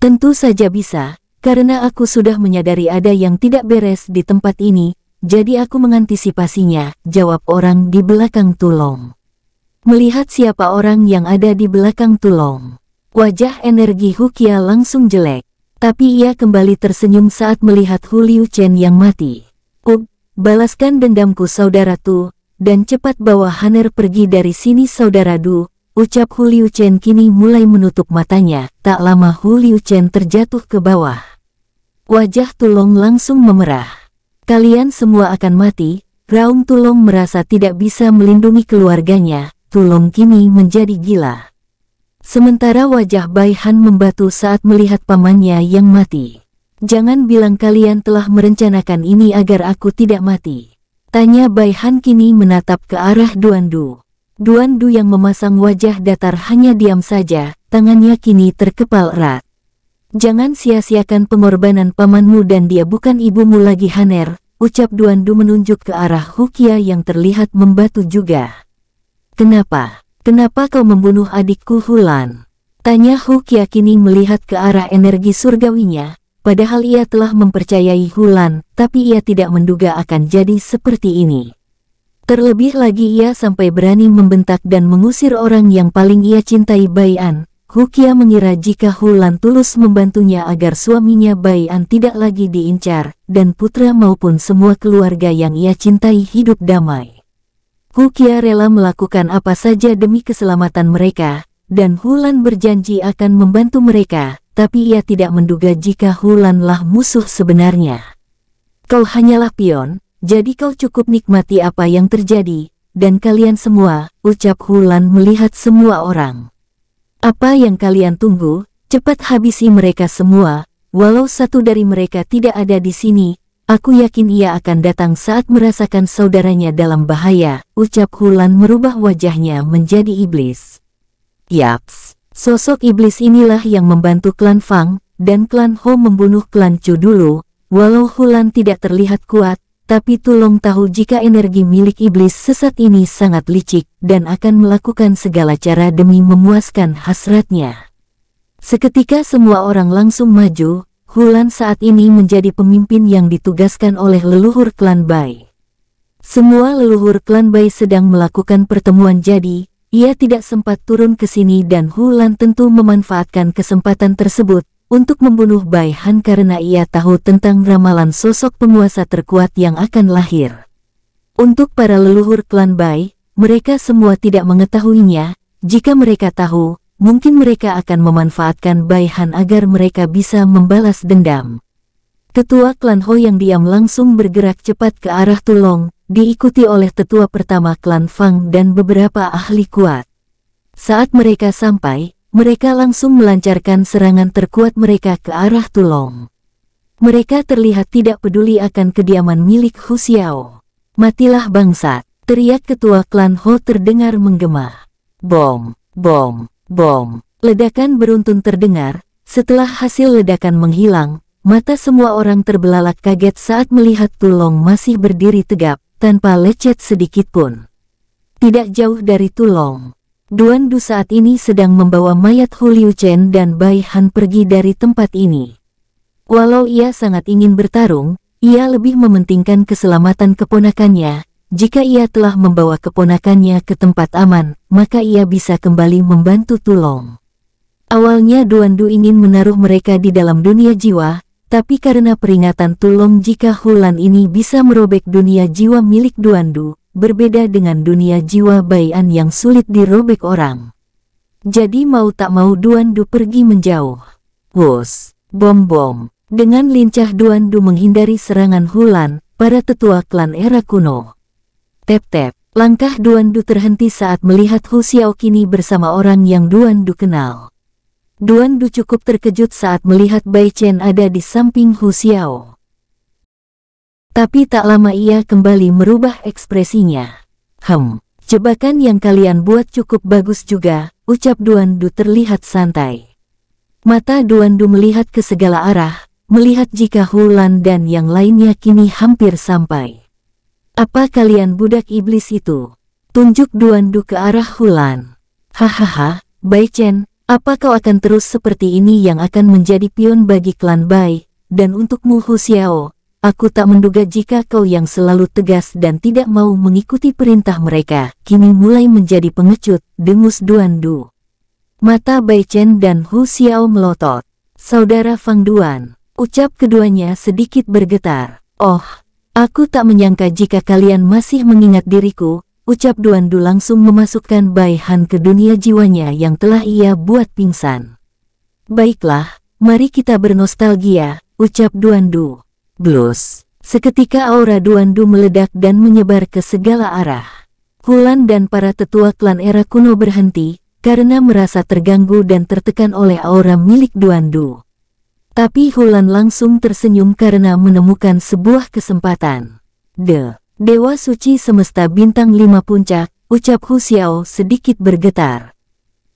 Tentu saja bisa, karena aku sudah menyadari ada yang tidak beres di tempat ini, jadi aku mengantisipasinya, jawab orang di belakang Tulong. Melihat siapa orang yang ada di belakang Tulong, wajah energi Hukia langsung jelek. Tapi ia kembali tersenyum saat melihat Huliu Chen yang mati. Ug, balaskan dendamku saudara Tu, dan cepat bawa Haner pergi dari sini saudara Du, ucap Huliu Chen kini mulai menutup matanya. Tak lama Huliu Chen terjatuh ke bawah. Wajah Tulong langsung memerah. Kalian semua akan mati, Raung Tulong merasa tidak bisa melindungi keluarganya, Tulong kini menjadi gila. Sementara wajah Baihan membatu saat melihat pamannya yang mati. Jangan bilang kalian telah merencanakan ini agar aku tidak mati. Tanya Baihan kini menatap ke arah Duandu. Duandu yang memasang wajah datar hanya diam saja, tangannya kini terkepal erat. Jangan sia-siakan pengorbanan pamanmu dan dia bukan ibumu lagi Haner, ucap Duandu menunjuk ke arah Hukia yang terlihat membatu juga. Kenapa? Kenapa kau membunuh adikku Hulan? Tanya Hu Kiyakini melihat ke arah energi surgawinya, padahal ia telah mempercayai Hulan, tapi ia tidak menduga akan jadi seperti ini. Terlebih lagi ia sampai berani membentak dan mengusir orang yang paling ia cintai Hu Hukia mengira jika Hulan tulus membantunya agar suaminya Bayan tidak lagi diincar, dan putra maupun semua keluarga yang ia cintai hidup damai. Kukia rela melakukan apa saja demi keselamatan mereka, dan Hulan berjanji akan membantu mereka, tapi ia tidak menduga jika Hulanlah musuh sebenarnya. Kau hanyalah pion, jadi kau cukup nikmati apa yang terjadi, dan kalian semua, ucap Hulan melihat semua orang. Apa yang kalian tunggu, cepat habisi mereka semua, walau satu dari mereka tidak ada di sini, Aku yakin ia akan datang saat merasakan saudaranya dalam bahaya, ucap Hulan merubah wajahnya menjadi iblis. Yaps, sosok iblis inilah yang membantu klan Fang, dan klan Ho membunuh klan Chu dulu, walau Hulan tidak terlihat kuat, tapi tolong tahu jika energi milik iblis sesat ini sangat licik dan akan melakukan segala cara demi memuaskan hasratnya. Seketika semua orang langsung maju, Hulan saat ini menjadi pemimpin yang ditugaskan oleh leluhur klan Bai. Semua leluhur klan Bai sedang melakukan pertemuan jadi, ia tidak sempat turun ke sini dan Hulan tentu memanfaatkan kesempatan tersebut untuk membunuh Bai Han karena ia tahu tentang ramalan sosok penguasa terkuat yang akan lahir. Untuk para leluhur klan Bai, mereka semua tidak mengetahuinya, jika mereka tahu, mungkin mereka akan memanfaatkan Baihan agar mereka bisa membalas dendam. Ketua klan Ho yang diam langsung bergerak cepat ke arah Tulong, diikuti oleh tetua pertama klan Fang dan beberapa ahli kuat. Saat mereka sampai, mereka langsung melancarkan serangan terkuat mereka ke arah Tulong. Mereka terlihat tidak peduli akan kediaman milik Hu Xiao. Matilah bangsat, teriak ketua klan Ho terdengar menggema. Bom, bom, Bom! Ledakan beruntun terdengar, setelah hasil ledakan menghilang, mata semua orang terbelalak kaget saat melihat Tulong masih berdiri tegap, tanpa lecet sedikit pun. Tidak jauh dari Tulong, Duan Du saat ini sedang membawa mayat Hu Liu Chen dan Bai Han pergi dari tempat ini. Walau ia sangat ingin bertarung, ia lebih mementingkan keselamatan keponakannya, jika ia telah membawa keponakannya ke tempat aman, maka ia bisa kembali membantu Tulong. Awalnya Duandu ingin menaruh mereka di dalam dunia jiwa, tapi karena peringatan Tulong jika Hulan ini bisa merobek dunia jiwa milik Duandu, berbeda dengan dunia jiwa bayan yang sulit dirobek orang. Jadi mau tak mau Duandu pergi menjauh. Wos, bom-bom. Dengan lincah Duandu menghindari serangan Hulan, para tetua klan era kuno. Tep-tep, langkah Duan Du terhenti saat melihat Hu Xiao kini bersama orang yang Duan Du kenal. Duan Du cukup terkejut saat melihat Bai Chen ada di samping Hu Xiao. Tapi tak lama ia kembali merubah ekspresinya. Hem, jebakan yang kalian buat cukup bagus juga, ucap Duan Du terlihat santai. Mata Duan Du melihat ke segala arah, melihat jika Hulan dan yang lainnya kini hampir sampai. Apa kalian budak iblis itu? Tunjuk Duandu ke arah Hulan. Hahaha, Bai Chen, apa kau akan terus seperti ini yang akan menjadi pion bagi klan Bai? Dan untukmu Hu Xiao, aku tak menduga jika kau yang selalu tegas dan tidak mau mengikuti perintah mereka, kini mulai menjadi pengecut, dengus Duandu. Mata Bai Chen dan Hu Xiao melotot. Saudara Fang Duan, ucap keduanya sedikit bergetar. Oh, Aku tak menyangka jika kalian masih mengingat diriku, ucap Duan Du langsung memasukkan Bai Han ke dunia jiwanya yang telah ia buat pingsan. Baiklah, mari kita bernostalgia, ucap Duandu. Blus, seketika aura Duan Du meledak dan menyebar ke segala arah. Kulan dan para tetua klan era kuno berhenti, karena merasa terganggu dan tertekan oleh aura milik Duan Du. Tapi Hulan langsung tersenyum karena menemukan sebuah kesempatan. The Dewa Suci Semesta Bintang Lima Puncak, ucap Hu Xiao sedikit bergetar.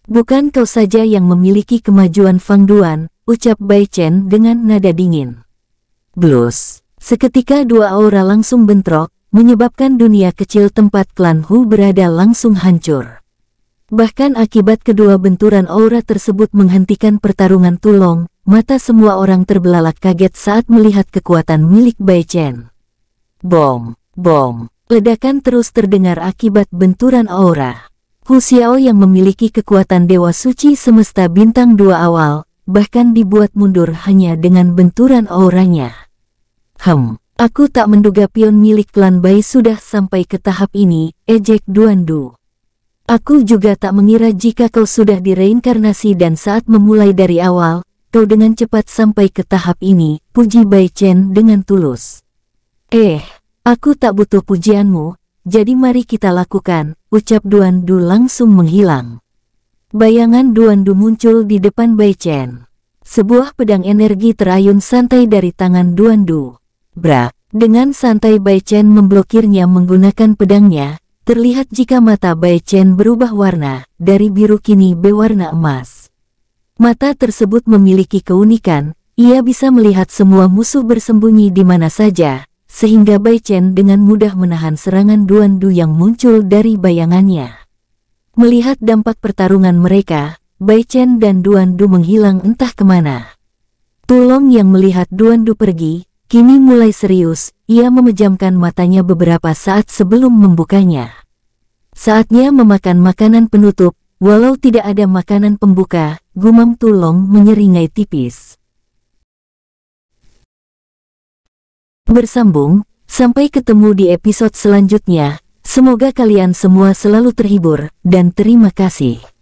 Bukan kau saja yang memiliki kemajuan Fang Duan, ucap Bai Chen dengan nada dingin. Blus. Seketika dua aura langsung bentrok, menyebabkan dunia kecil tempat klan Hu berada langsung hancur. Bahkan akibat kedua benturan aura tersebut menghentikan pertarungan Tulong, mata semua orang terbelalak kaget saat melihat kekuatan milik Bai Chen. Bom, bom, ledakan terus terdengar akibat benturan aura. Hu Xiao yang memiliki kekuatan Dewa Suci Semesta Bintang Dua Awal, bahkan dibuat mundur hanya dengan benturan auranya. Hem, aku tak menduga pion milik klan Bai sudah sampai ke tahap ini, ejek Duan Du. Aku juga tak mengira jika kau sudah direinkarnasi dan saat memulai dari awal, Kau dengan cepat sampai ke tahap ini, puji Bai Chen dengan tulus. Eh, aku tak butuh pujianmu, jadi mari kita lakukan, ucap Duan Du langsung menghilang. Bayangan Duan Du muncul di depan Bai Chen. Sebuah pedang energi terayun santai dari tangan Duan Du. Brak, dengan santai Bai Chen memblokirnya menggunakan pedangnya, terlihat jika mata Bai Chen berubah warna, dari biru kini berwarna emas. Mata tersebut memiliki keunikan, ia bisa melihat semua musuh bersembunyi di mana saja, sehingga Bai Chen dengan mudah menahan serangan Duan Du yang muncul dari bayangannya. Melihat dampak pertarungan mereka, Bai Chen dan Duan Du menghilang entah kemana. Tulong yang melihat Duan Du pergi, kini mulai serius, ia memejamkan matanya beberapa saat sebelum membukanya. Saatnya memakan makanan penutup, walau tidak ada makanan pembuka, Gumam Tulong menyeringai tipis. Bersambung, sampai ketemu di episode selanjutnya. Semoga kalian semua selalu terhibur, dan terima kasih.